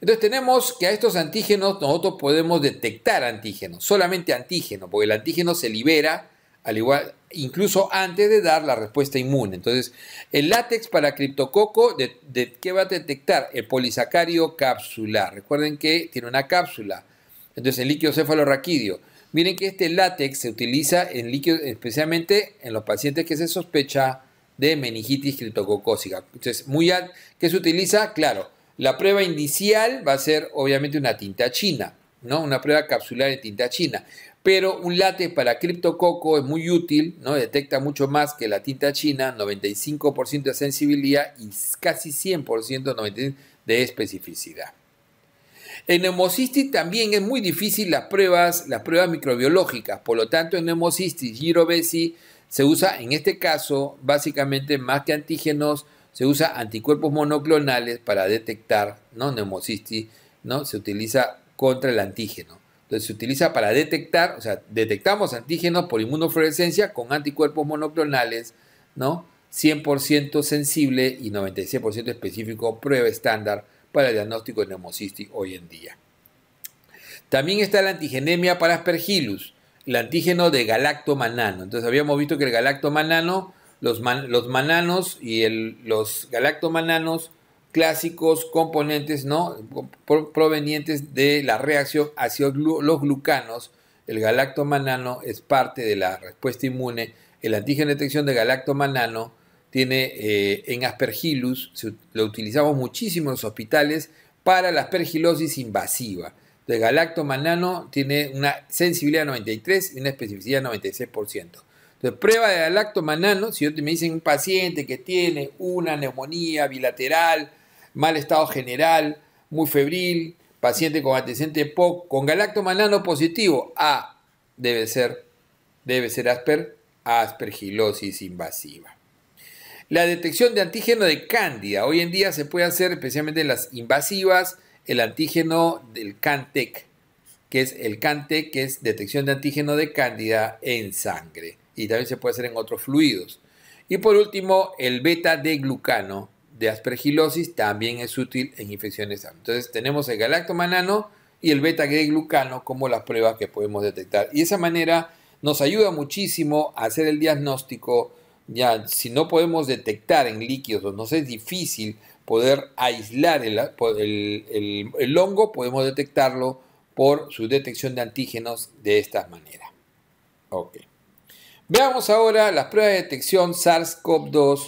Entonces tenemos que a estos antígenos nosotros podemos detectar antígenos, solamente antígenos, porque el antígeno se libera al igual, incluso antes de dar la respuesta inmune. Entonces, el látex para criptococo, de, ¿qué va a detectar? El polisacario capsular. Recuerden que tiene una cápsula, entonces el líquido cefalorraquídeo. Miren que este látex se utiliza en líquido, especialmente en los pacientes que se sospecha de meningitis criptococósica. Entonces, muy ¿qué se utiliza? Claro, la prueba inicial va a ser obviamente una tinta china, ¿no? Una prueba capsular en tinta china. Pero un látex para criptococo es muy útil, ¿no? Detecta mucho más que la tinta china, 95% de sensibilidad y casi 100% de especificidad. En hemocistis también es muy difícil las pruebas, las pruebas microbiológicas, por lo tanto en hemocistis, girobesi se usa en este caso básicamente más que antígenos se usa anticuerpos monoclonales para detectar ¿no? neumocistis, ¿no? se utiliza contra el antígeno. Entonces se utiliza para detectar, o sea, detectamos antígenos por inmunofluorescencia con anticuerpos monoclonales, ¿no? 100% sensible y 96% específico, prueba estándar para el diagnóstico de neumocisti hoy en día. También está la antigenemia para aspergillus, el antígeno de galactomanano. Entonces habíamos visto que el galactomanano los, mananos y los galactomananos clásicos componentes ¿no? provenientes de la reacción hacia los glucanos. El galactomanano es parte de la respuesta inmune. El antígeno de detección de galactomanano tiene eh, en aspergillus, lo utilizamos muchísimo en los hospitales para la aspergilosis invasiva. El galactomanano tiene una sensibilidad de 93 y una especificidad de 96%. Entonces, prueba de galactomanano, si me dicen un paciente que tiene una neumonía bilateral, mal estado general, muy febril, paciente con antecedente POC, con galactomanano positivo, A, debe ser, debe ser asper, aspergilosis invasiva. La detección de antígeno de cándida, hoy en día se puede hacer especialmente en las invasivas, el antígeno del CANTEC, que es el CANTEC, que es detección de antígeno de cándida en sangre y también se puede hacer en otros fluidos. Y por último, el beta de glucano de aspergilosis también es útil en infecciones. Entonces tenemos el galactomanano y el beta de glucano como las pruebas que podemos detectar. Y de esa manera nos ayuda muchísimo a hacer el diagnóstico. Ya, si no podemos detectar en líquidos o nos es difícil poder aislar el, hongo, podemos detectarlo por su detección de antígenos de esta manera. Okay. Veamos ahora las pruebas de detección SARS-CoV-2,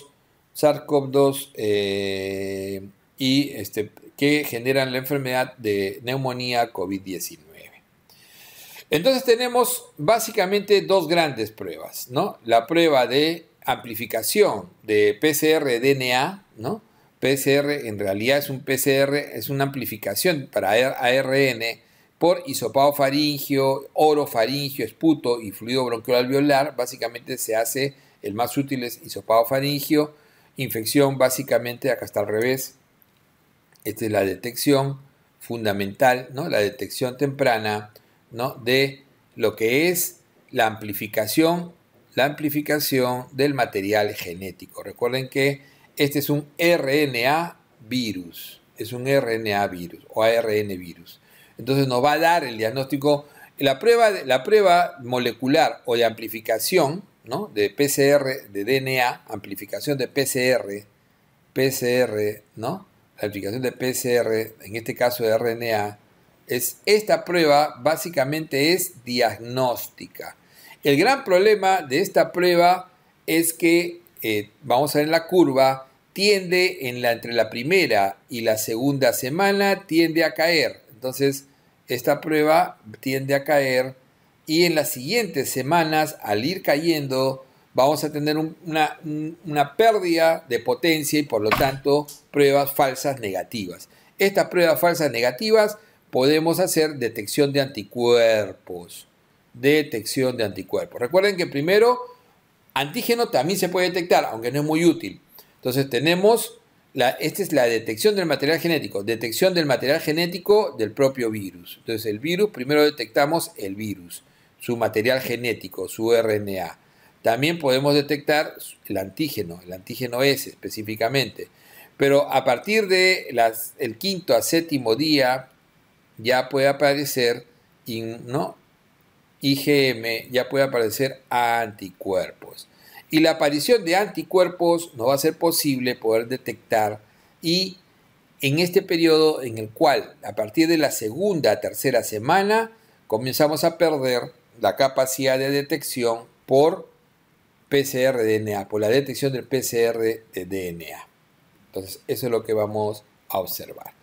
SARS-CoV-2 eh, y este, que generan la enfermedad de neumonía COVID-19. Entonces tenemos básicamente dos grandes pruebas, ¿no? La prueba de amplificación de PCR DNA, ¿no? PCR en realidad es un PCR, es una amplificación para ARN por hisopado faringio, faringio, esputo y fluido bronquial alveolar. Básicamente se hace el más útil es hisopado faringio. Infección, básicamente, acá está al revés. Esta es la detección fundamental, ¿no? la detección temprana ¿no? de lo que es la amplificación, la amplificación del material genético. Recuerden que este es un RNA virus, es un RNA virus o ARN virus. Entonces nos va a dar el diagnóstico. La prueba, la prueba molecular o de amplificación, ¿no? De PCR, de DNA, amplificación de PCR, PCR, ¿no? La amplificación de PCR, en este caso de RNA, es esta prueba básicamente es diagnóstica. El gran problema de esta prueba es que, eh, vamos a ver la curva, tiende en la, entre la primera y la segunda semana, tiende a caer. Entonces, esta prueba tiende a caer y en las siguientes semanas, al ir cayendo, vamos a tener una, una, pérdida de potencia y por lo tanto pruebas falsas negativas. Estas pruebas falsas negativas podemos hacer detección de anticuerpos. Detección de anticuerpos. Recuerden que primero, antígeno también se puede detectar, aunque no es muy útil. Entonces tenemos esta es la detección del material genético, detección del material genético del propio virus. Entonces el virus, primero detectamos el virus, su material genético, su RNA. También podemos detectar el antígeno, el antígeno S e específicamente. Pero a partir del el quinto a séptimo día ya puede aparecer ¿no? IgM, ya puede aparecer anticuerpos y la aparición de anticuerpos no va a ser posible poder detectar y en este periodo en el cual a partir de la segunda, tercera semana comenzamos a perder la capacidad de detección por PCR DNA, por la detección del PCR de DNA. Entonces, eso es lo que vamos a observar.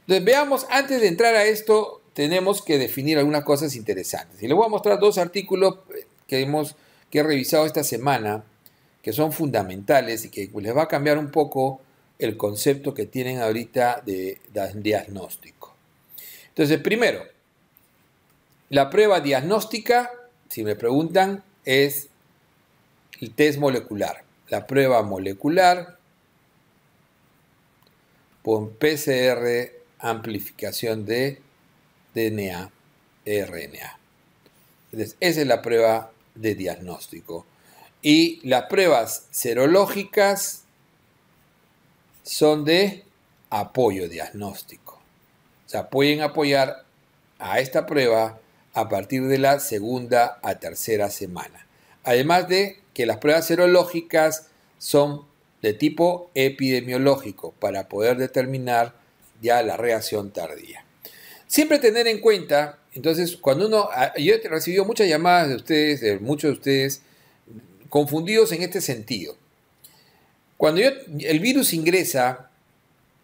Entonces, veamos, antes de entrar a esto, tenemos que definir algunas cosas interesantes. Y les voy a mostrar dos artículos que hemos que he revisado esta semana que son fundamentales y que les va a cambiar un poco el concepto que tienen ahorita de, diagnóstico. Entonces, primero, la prueba diagnóstica, si me preguntan, es el test molecular. La prueba molecular con PCR amplificación de DNA, RNA. Entonces, esa es la prueba de diagnóstico. Y las pruebas serológicas son de apoyo diagnóstico. O sea, pueden apoyar a esta prueba a partir de la segunda a tercera semana. Además de que las pruebas serológicas son de tipo epidemiológico para poder determinar ya la reacción tardía. Siempre tener en cuenta, entonces, cuando uno, ah, yo he recibido muchas llamadas de ustedes, de muchos de ustedes, confundidos en este sentido. Cuando el virus ingresa,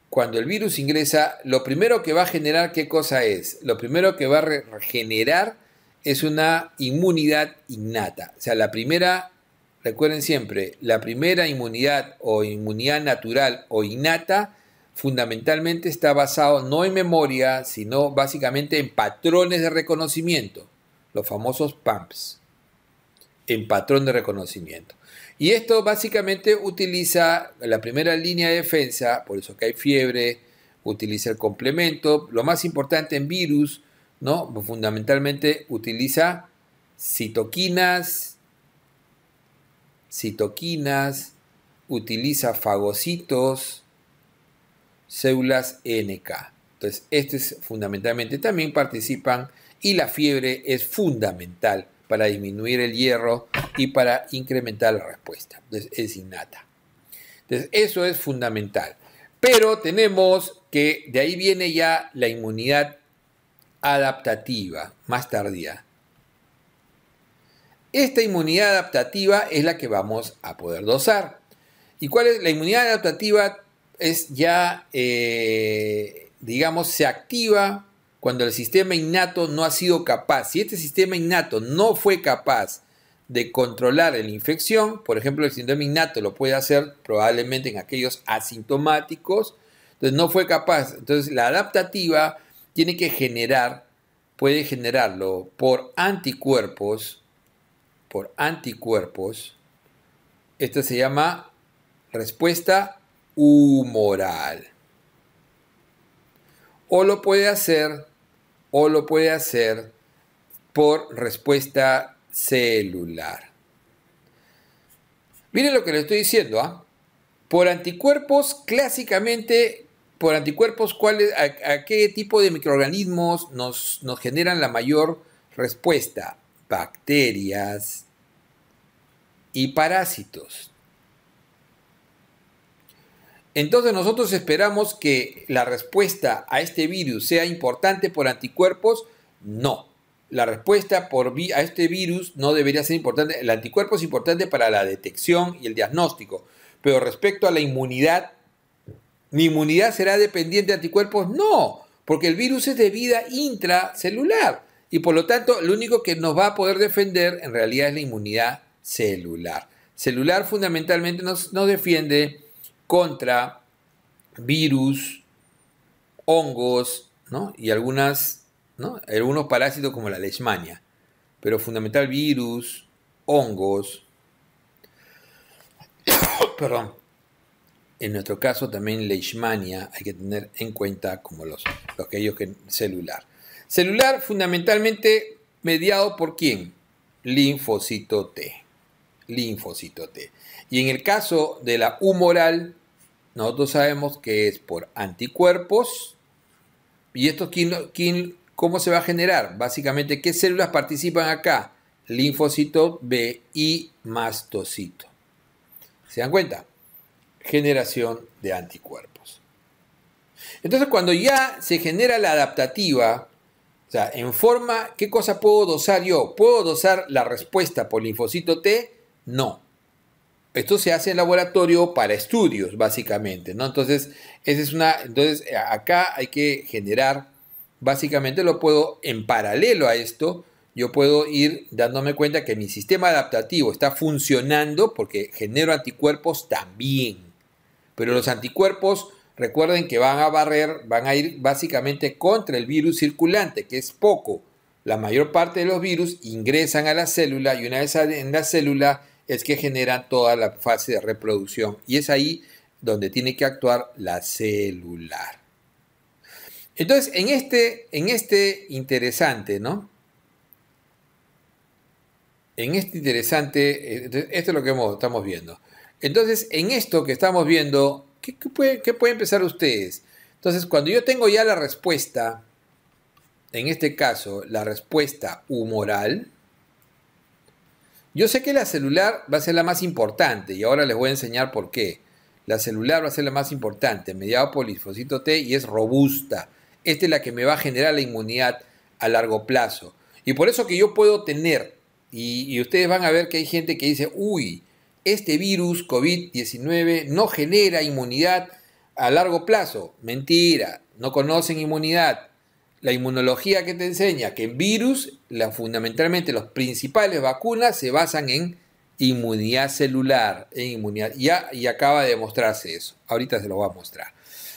cuando el virus ingresa, lo primero que va a generar, ¿qué cosa es? Lo primero que va a generar es una inmunidad innata. O sea, la primera, recuerden siempre, la primera inmunidad o inmunidad natural o innata fundamentalmente está basado no en memoria, sino básicamente en patrones de reconocimiento, los famosos PAMPs en patrón de reconocimiento. Y esto básicamente utiliza la primera línea de defensa, por eso que hay fiebre, utiliza el complemento. Lo más importante en virus, ¿no? Fundamentalmente utiliza citoquinas, citoquinas, utiliza fagocitos, células NK. Entonces, estos fundamentalmente también participan y la fiebre es fundamental para disminuir el hierro y para incrementar la respuesta. es innata. Entonces, eso es fundamental. Pero tenemos que de ahí viene ya la inmunidad adaptativa, más tardía. Esta inmunidad adaptativa es la que vamos a poder dosar. ¿Y cuál es? La inmunidad adaptativa es ya, eh, digamos, se activa cuando el sistema innato no ha sido capaz, si este sistema innato no fue capaz de controlar la infección, por ejemplo, el síndrome innato lo puede hacer probablemente en aquellos asintomáticos, entonces no fue capaz, entonces la adaptativa tiene que generar, puede generarlo por anticuerpos, por anticuerpos, esto se llama respuesta humoral. O lo puede hacer o lo puede hacer por respuesta celular. Miren lo que le estoy diciendo, ¿ah? Por anticuerpos, clásicamente, por anticuerpos, a, qué tipo de microorganismos nos, nos generan la mayor respuesta? Bacterias y parásitos. Entonces nosotros esperamos que la respuesta a este virus sea importante por anticuerpos. No, la respuesta por a este virus no debería ser importante. El anticuerpo es importante para la detección y el diagnóstico. Pero respecto a la inmunidad, ¿mi inmunidad será dependiente de anticuerpos? No, porque el virus es de vida intracelular. Y por lo tanto, lo único que nos va a poder defender en realidad es la inmunidad celular. Celular fundamentalmente nos, nos defiende contra virus, hongos ¿no? y algunas, ¿no? algunos parásitos como la leishmania, pero fundamental virus, hongos, [coughs] perdón, en nuestro caso también leishmania hay que tener en cuenta como los, que ellos que celular. Celular fundamentalmente mediado por quién? Linfocito T. Linfocito T. Y en el caso de la humoral, nosotros sabemos que es por anticuerpos. ¿Y esto cómo se va a generar? Básicamente, ¿qué células participan acá? Linfocito B y mastocito. ¿Se dan cuenta? Generación de anticuerpos. Entonces, cuando ya se genera la adaptativa, o sea, en forma, ¿qué cosa puedo dosar yo? ¿Puedo dosar la respuesta por linfocito T? No esto se hace en laboratorio para estudios, básicamente, ¿no? Entonces, esa es una, entonces eh, acá hay que generar, básicamente lo puedo, en paralelo a esto, yo puedo ir dándome cuenta que mi sistema adaptativo está funcionando porque genero anticuerpos también. Pero los anticuerpos, recuerden que van a barrer, van a ir básicamente contra el virus circulante, que es poco. La mayor parte de los virus ingresan a la célula y una vez en la célula es que genera toda la fase de reproducción y es ahí donde tiene que actuar la celular. Entonces, en este, en este interesante, ¿no? En este interesante, esto es lo que estamos viendo. Entonces, en esto que estamos viendo, ¿qué, pueden puede empezar ustedes? Entonces, cuando yo tengo ya la respuesta, en este caso, la respuesta humoral, yo sé que la celular va a ser la más importante y ahora les voy a enseñar por qué. La celular va a ser la más importante, mediado por linfocito T y es robusta. Esta es la que me va a generar la inmunidad a largo plazo. Y por eso que yo puedo tener, y, y ustedes van a ver que hay gente que dice, uy, este virus COVID-19 no genera inmunidad a largo plazo. Mentira, no conocen inmunidad. La inmunología que te enseña que en virus, la, fundamentalmente las principales vacunas se basan en inmunidad celular, en inmunidad, ya, y acaba de demostrarse eso. Ahorita se lo voy a mostrar.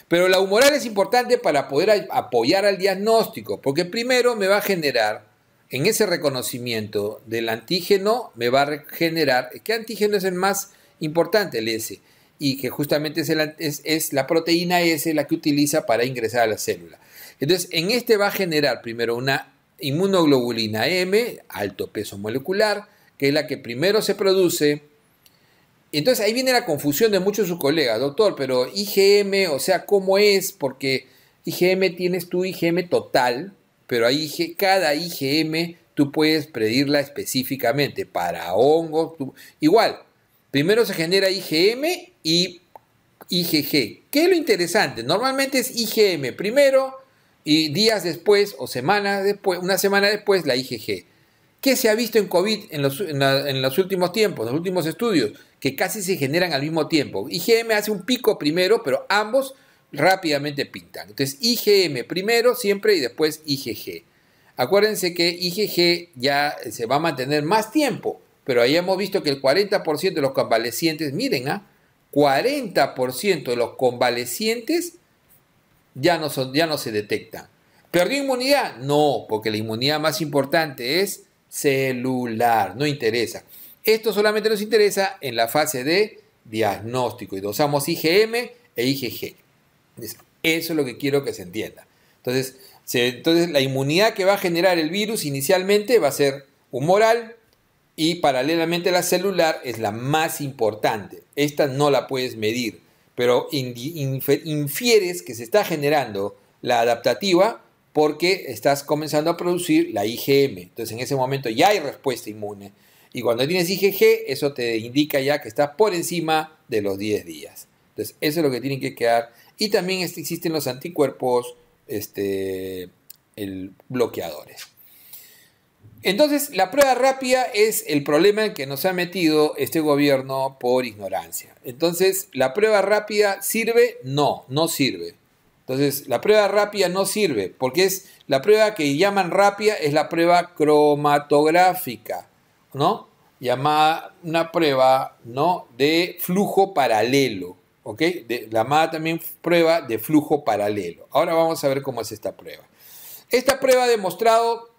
Pero la humoral es importante para poder apoyar al diagnóstico, porque primero me va a generar, en ese reconocimiento del antígeno, me va a generar, ¿qué antígeno es el más importante? El S, y que justamente es, es la proteína S la que utiliza para ingresar a la célula. Entonces, en este va a generar primero una inmunoglobulina M, alto peso molecular, que es la que primero se produce. Entonces ahí viene la confusión de muchos de sus colegas, doctor, pero IgM, o sea, ¿cómo es? Porque IgM tienes tu IgM total, pero ahí cada IgM tú puedes predirla específicamente para hongos. Igual, primero se genera IgM y IgG. ¿Qué es lo interesante? Normalmente es IgM primero, y días después o semanas después, una semana después, la IgG. ¿Qué se ha visto en COVID en los, últimos tiempos, en los últimos estudios? Que casi se generan al mismo tiempo. IgM hace un pico primero, pero ambos rápidamente pintan. Entonces, IgM primero siempre y después IgG. Acuérdense que IgG ya se va a mantener más tiempo, pero ahí hemos visto que el 40% de los convalecientes, miren, 40% ¿ah? de los convalecientes ya no, son, ya no se detectan. ¿Perdió inmunidad? No, porque la inmunidad más importante es celular, no interesa. Esto solamente nos interesa en la fase de diagnóstico y dosamos IgM e IgG. Eso es lo que quiero que se entienda. Entonces, entonces la inmunidad que va a generar el virus inicialmente va a ser humoral y paralelamente la celular es la más importante. Esta no la puedes medir pero infieres que se está generando la adaptativa porque estás comenzando a producir la IgM. Entonces en ese momento ya hay respuesta inmune. Y cuando tienes IgG, eso te indica ya que estás por encima de los 10 días. Entonces eso es lo que tienen que quedar. Y también este, existen los anticuerpos este, el, bloqueadores. Entonces, la prueba rápida es el problema en que nos ha metido este gobierno por ignorancia. Entonces, ¿la prueba rápida sirve? No, no sirve. Entonces, la prueba rápida no sirve, porque es la prueba que llaman rápida, es la prueba cromatográfica, ¿no? Llamada una prueba, ¿no? De flujo paralelo, ¿ok? llamada también prueba de flujo paralelo. Ahora vamos a ver cómo es esta prueba. Esta prueba ha demostrado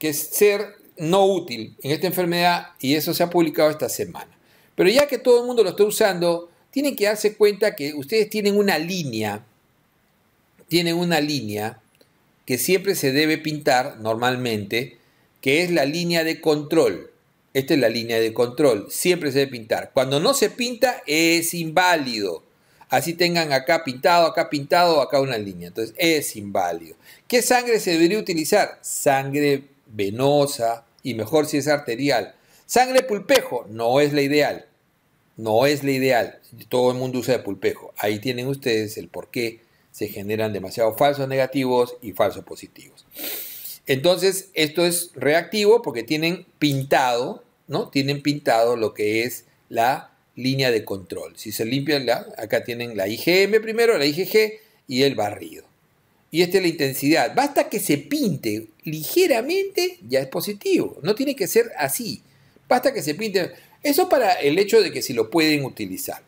que es ser no útil en esta enfermedad y eso se ha publicado esta semana. Pero ya que todo el mundo lo está usando, tienen que darse cuenta que ustedes tienen una línea, tienen una línea que siempre se debe pintar normalmente, que es la línea de control. Esta es la línea de control, siempre se debe pintar. Cuando no se pinta es inválido. Así tengan acá pintado, acá pintado, acá una línea. Entonces es inválido. ¿Qué sangre se debería utilizar? Sangre venosa y mejor si es arterial. Sangre pulpejo no es la ideal. No es la ideal. Todo el mundo usa de pulpejo. Ahí tienen ustedes el por qué se generan demasiados falsos negativos y falsos positivos. Entonces, esto es reactivo porque tienen pintado, ¿no? Tienen pintado lo que es la línea de control. Si se limpian la, acá tienen la IgM primero, la IgG y el barrido. Y esta es la intensidad. Basta que se pinte ligeramente, ya es positivo. No tiene que ser así. Basta que se pinte. Eso para el hecho de que si lo pueden utilizar.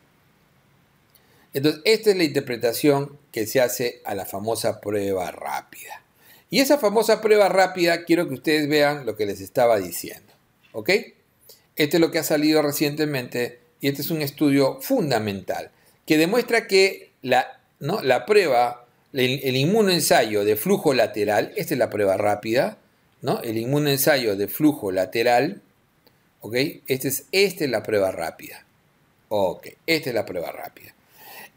Entonces, esta es la interpretación que se hace a la famosa prueba rápida. Y esa famosa prueba rápida, quiero que ustedes vean lo que les estaba diciendo. ¿Ok? Este es lo que ha salido recientemente y este es un estudio fundamental que demuestra que la, ¿no? la prueba el, inmuno inmunoensayo de flujo lateral, esta es la prueba rápida, ¿no? El inmunoensayo de flujo lateral, ¿ok? Este esta es, la prueba rápida. Ok, esta es la prueba rápida.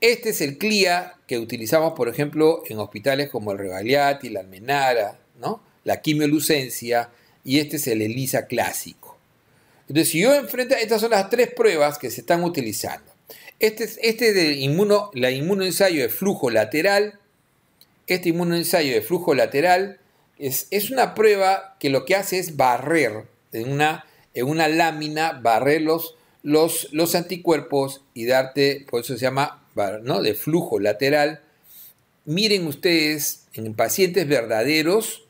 Este es el CLIA que utilizamos, por ejemplo, en hospitales como el Regaliati, la Almenara, ¿no? la quimiolucencia, y este es el ELISA clásico. Entonces, si yo enfrento, estas son las tres pruebas que se están utilizando. Este es este inmuno, la inmunoensayo de flujo lateral, este inmunoensayo de flujo lateral es, una prueba que lo que hace es barrer en una, en una lámina, barrer los, los, los, anticuerpos y darte, por eso se llama ¿no? de flujo lateral. Miren ustedes, en pacientes verdaderos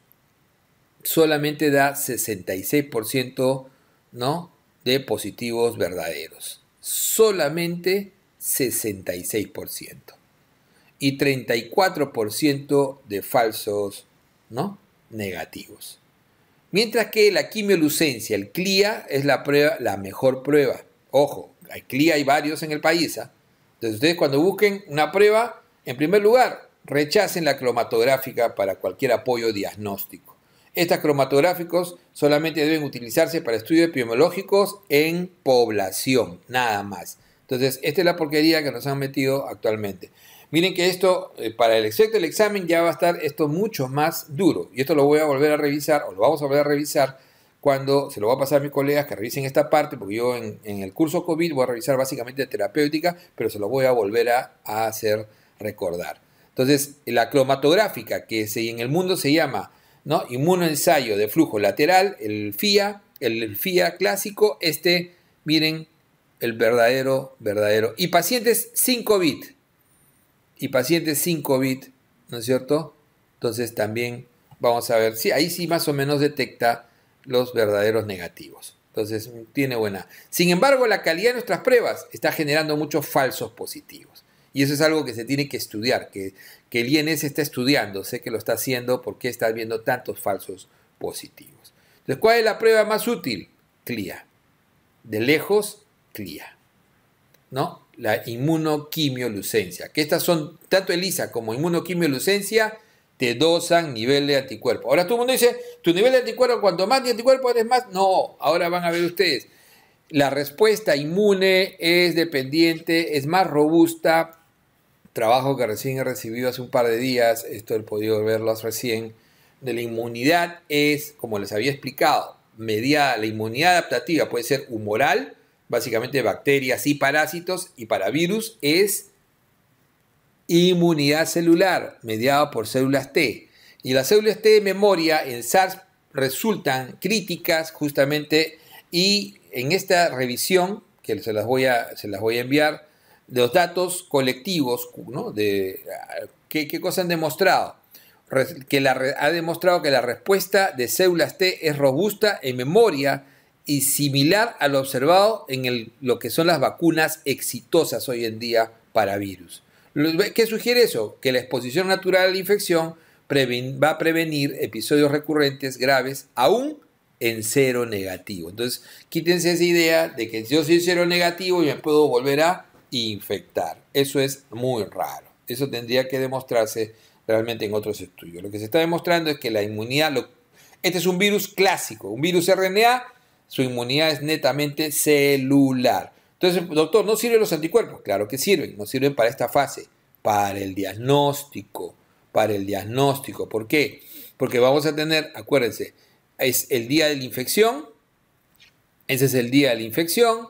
solamente da 66% ¿no? de positivos verdaderos. Solamente 66% y 34% de falsos ¿no? negativos. Mientras que la quimiolucencia, el CLIA, es la, prueba, la mejor prueba. Ojo, hay CLIA hay varios en el país. ¿ah? Entonces ustedes cuando busquen una prueba, en primer lugar, rechacen la cromatográfica para cualquier apoyo diagnóstico. Estas cromatográficos solamente deben utilizarse para estudios epidemiológicos en población, nada más. Entonces, esta es la porquería que nos han metido actualmente. Miren que esto, eh, para el efecto del examen, ya va a estar esto mucho más duro. Y esto lo voy a volver a revisar, o lo vamos a volver a revisar, cuando se lo va a pasar a mis colegas que revisen esta parte, porque yo en, el curso COVID voy a revisar básicamente terapéutica, pero se lo voy a volver a, hacer recordar. Entonces, la cromatográfica, que se, en el mundo se llama ¿no? inmunoensayo de flujo lateral, el FIA, el FIA clásico, este, miren, el verdadero, verdadero. Y pacientes sin COVID, y pacientes sin COVID, ¿no es cierto? Entonces también vamos a ver, si ahí sí más o menos detecta los verdaderos negativos. Entonces tiene buena. Sin embargo, la calidad de nuestras pruebas está generando muchos falsos positivos. Y eso es algo que se tiene que estudiar, que, que el INS está estudiando, sé que lo está haciendo porque está viendo tantos falsos positivos. Entonces, ¿cuál es la prueba más útil? CLIA. De lejos, CLIA. ¿No? la inmunoquimiolucencia, que estas son, tanto ELISA como inmunoquimiolucencia, te dosan nivel de anticuerpo. Ahora todo el mundo dice, tu nivel de anticuerpo, cuanto más de anticuerpo eres más, no, ahora van a ver ustedes, la respuesta inmune es dependiente, es más robusta, trabajo que recién he recibido hace un par de días, esto he podido verlos recién, de la inmunidad es, como les había explicado, mediada, la inmunidad adaptativa puede ser humoral, básicamente bacterias y parásitos y para virus es inmunidad celular mediada por células T. Y las células T de memoria en SARS resultan críticas justamente y en esta revisión, que se las voy a, se las voy a enviar, de los datos colectivos, ¿no? de, ¿qué, ¿qué han demostrado? que la, ha demostrado que la respuesta de células T es robusta en memoria y similar a lo observado en lo que son las vacunas exitosas hoy en día para virus. ¿Qué sugiere eso? Que la exposición natural a la infección va a prevenir episodios recurrentes graves aún en cero negativo. Entonces, quítense esa idea de que yo soy cero negativo y me puedo volver a infectar. Eso es muy raro. Eso tendría que demostrarse realmente en otros estudios. Lo que se está demostrando es que la inmunidad, este es un virus clásico, un virus RNA su inmunidad es netamente celular. Entonces, doctor, ¿no sirven los anticuerpos? Claro que sirven, no sirven para esta fase, para el diagnóstico, para el diagnóstico. ¿Por qué? Porque vamos a tener, acuérdense, es el día de la infección, ese es el día de la infección,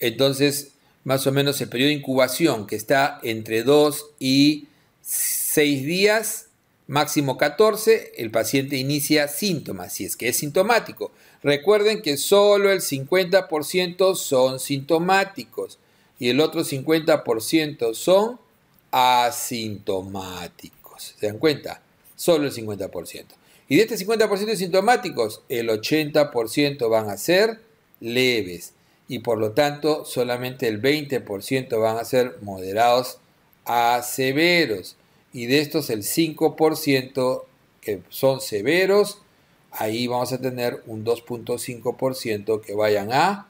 entonces más o menos el periodo de incubación que está entre 2 y 6 días, máximo 14, el paciente inicia síntomas, si es que es sintomático. Recuerden que solo el 50% son sintomáticos y el otro 50% son asintomáticos. ¿Se dan cuenta? Solo el 50%. Y de este 50% de sintomáticos, el 80% van a ser leves y por lo tanto solamente el 20% van a ser moderados a severos. Y de estos el 5% que son severos ahí vamos a tener un 2.5% que vayan a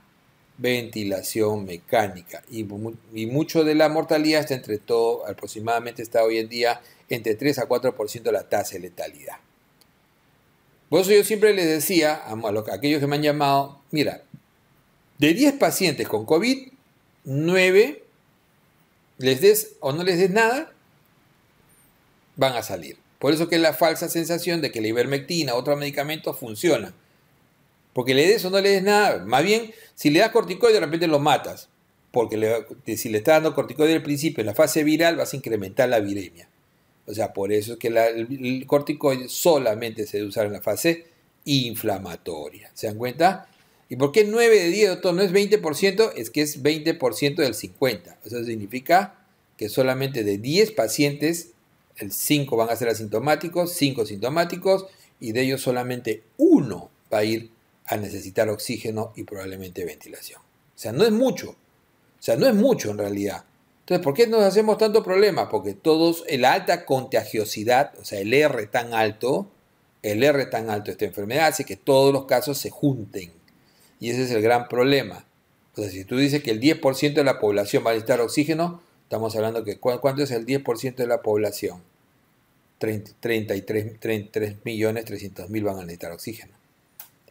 ventilación mecánica y, mucho de la mortalidad está entre todo, aproximadamente está hoy en día entre 3 a 4% la tasa de letalidad. Por eso yo siempre les decía a, a aquellos que me han llamado, mira, de 10 pacientes con COVID, 9 les des o no les des nada, van a salir. Por eso que la falsa sensación de que la ivermectina, otro medicamento funciona. Porque le des o no le des nada. Más bien, si le das corticoides de repente lo matas. Porque si le estás dando corticoide al principio, en la fase viral, vas a incrementar la viremia. O sea, por eso es que el corticoide solamente se debe usar en la fase inflamatoria. ¿Se dan cuenta? ¿Y por qué 9 de 10, doctor? No es 20%, es que es 20% del 50. Eso significa que solamente de 10 pacientes el 5 van a ser asintomáticos, 5 sintomáticos, y de ellos solamente uno va a ir a necesitar oxígeno y probablemente ventilación. O sea, no es mucho. O sea, no es mucho en realidad. Entonces, ¿por qué nos hacemos tanto problema? Porque todos, la alta contagiosidad, o sea, el R tan alto, el R tan alto de esta enfermedad hace que todos los casos se junten. Y ese es el gran problema. O sea, si tú dices que el 10% de la población va a necesitar oxígeno, Estamos hablando que ¿cuánto es el 10% de la población? 33, millones van a necesitar oxígeno.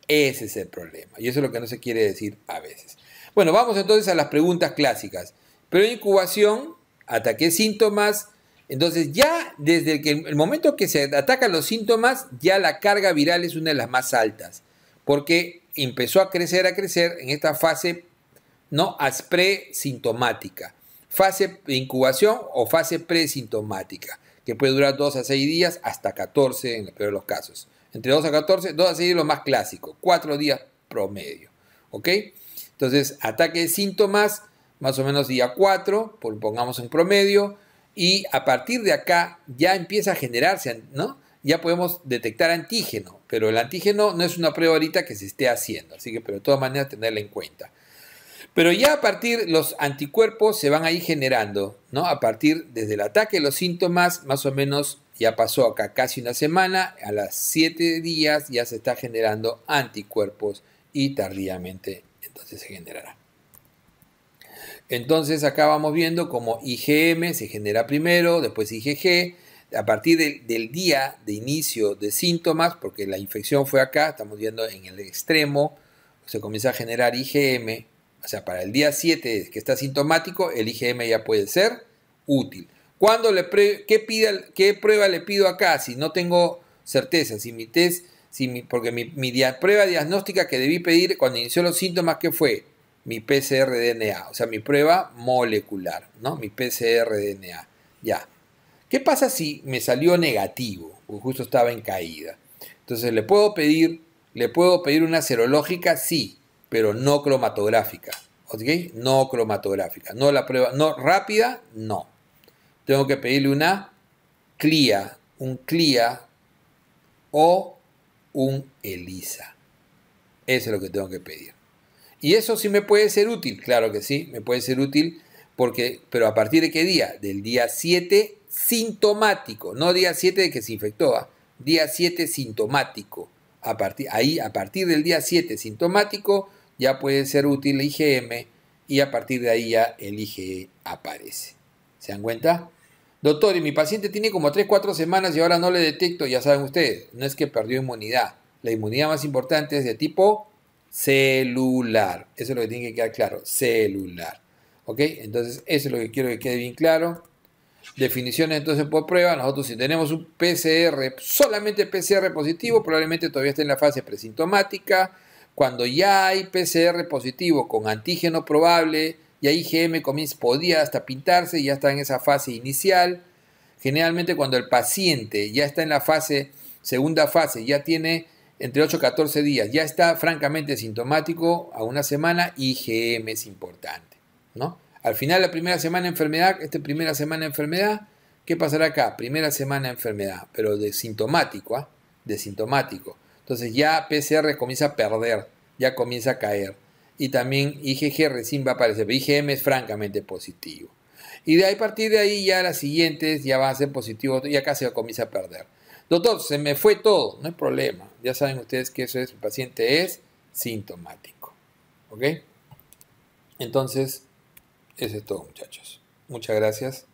Ese es el problema. Y eso es lo que no se quiere decir a veces. Bueno, vamos entonces a las preguntas clásicas. Pero incubación, ¿hasta síntomas? Entonces ya desde el, que, el momento que se atacan los síntomas, ya la carga viral es una de las más altas. Porque empezó a crecer, a crecer en esta fase no sintomática fase de incubación o fase presintomática, que puede durar 2 a 6 días, hasta 14 en el peor de los casos. Entre 2 a 14, 2 a 6 es lo más clásico, 4 días promedio. Entonces, ataque de síntomas, más o menos día 4, pongamos en promedio, y a partir de acá ya empieza a generarse, ¿no? Ya podemos detectar antígeno, pero el antígeno no es una prueba ahorita que se esté haciendo, así que pero de todas maneras tenerla en cuenta. Pero ya a partir, los anticuerpos se van ahí generando, ¿no? A partir desde el ataque, los síntomas, más o menos ya pasó acá casi una semana, a las 7 días ya se está generando anticuerpos y tardíamente entonces se generará. Entonces acá vamos viendo cómo IgM se genera primero, después IgG, a partir del día de inicio de síntomas, porque la infección fue acá, estamos viendo en el extremo, se comienza a generar IgM, o sea, para el día 7 que está sintomático, el IgM ya puede ser útil. ¿Cuándo le qué, ¿Qué prueba le pido acá? Si no tengo certeza, si mi test, si porque mi, prueba diagnóstica que debí pedir cuando inició los síntomas, ¿qué fue? Mi PCR-DNA, o sea, mi prueba molecular, ¿no? Mi PCR-DNA, ya. ¿Qué pasa si me salió negativo? o pues justo estaba en caída. Entonces, ¿le puedo pedir, le puedo pedir una serológica? Sí pero no cromatográfica. ¿Ok? No cromatográfica. No la prueba, no rápida, no. Tengo que pedirle una CLIA, un CLIA o un ELISA. Eso es lo que tengo que pedir. Y eso sí me puede ser útil, claro que sí, me puede ser útil, porque, pero a partir de qué día? Del día 7 sintomático, no día 7 de que se infectó, ¿ah? día 7 sintomático. ahí, a partir del día 7 sintomático, ya puede ser útil IgM y a partir de ahí ya el IgE aparece. ¿Se dan cuenta? Doctor, y mi paciente tiene como 3-4 semanas y ahora no le detecto, ya saben ustedes, no es que perdió inmunidad. La inmunidad más importante es de tipo celular. Eso es lo que tiene que quedar claro, celular. ¿Ok? Entonces, eso es lo que quiero que quede bien claro. Definiciones entonces por prueba. Nosotros si tenemos un PCR, solamente PCR positivo, probablemente todavía esté en la fase presintomática cuando ya hay PCR positivo con antígeno probable, ya IgM comienza, podía hasta pintarse ya está en esa fase inicial. Generalmente cuando el paciente ya está en la fase, segunda fase, ya tiene entre 8 y 14 días, ya está francamente sintomático a una semana, IgM es importante. ¿no? Al final, la primera semana de enfermedad, esta primera semana de enfermedad, ¿qué pasará acá? Primera semana de enfermedad, pero de sintomático, ¿ah? de sintomático. Entonces ya PCR comienza a perder, ya comienza a caer. Y también IgG recién va a aparecer, pero IgM es francamente positivo. Y de ahí, a partir de ahí ya las siguientes ya van a ser positivos, ya casi comienza a perder. Doctor, se me fue todo, no hay problema. Ya saben ustedes que ese es, paciente es sintomático. ¿Ok? Entonces, eso es todo muchachos. Muchas gracias.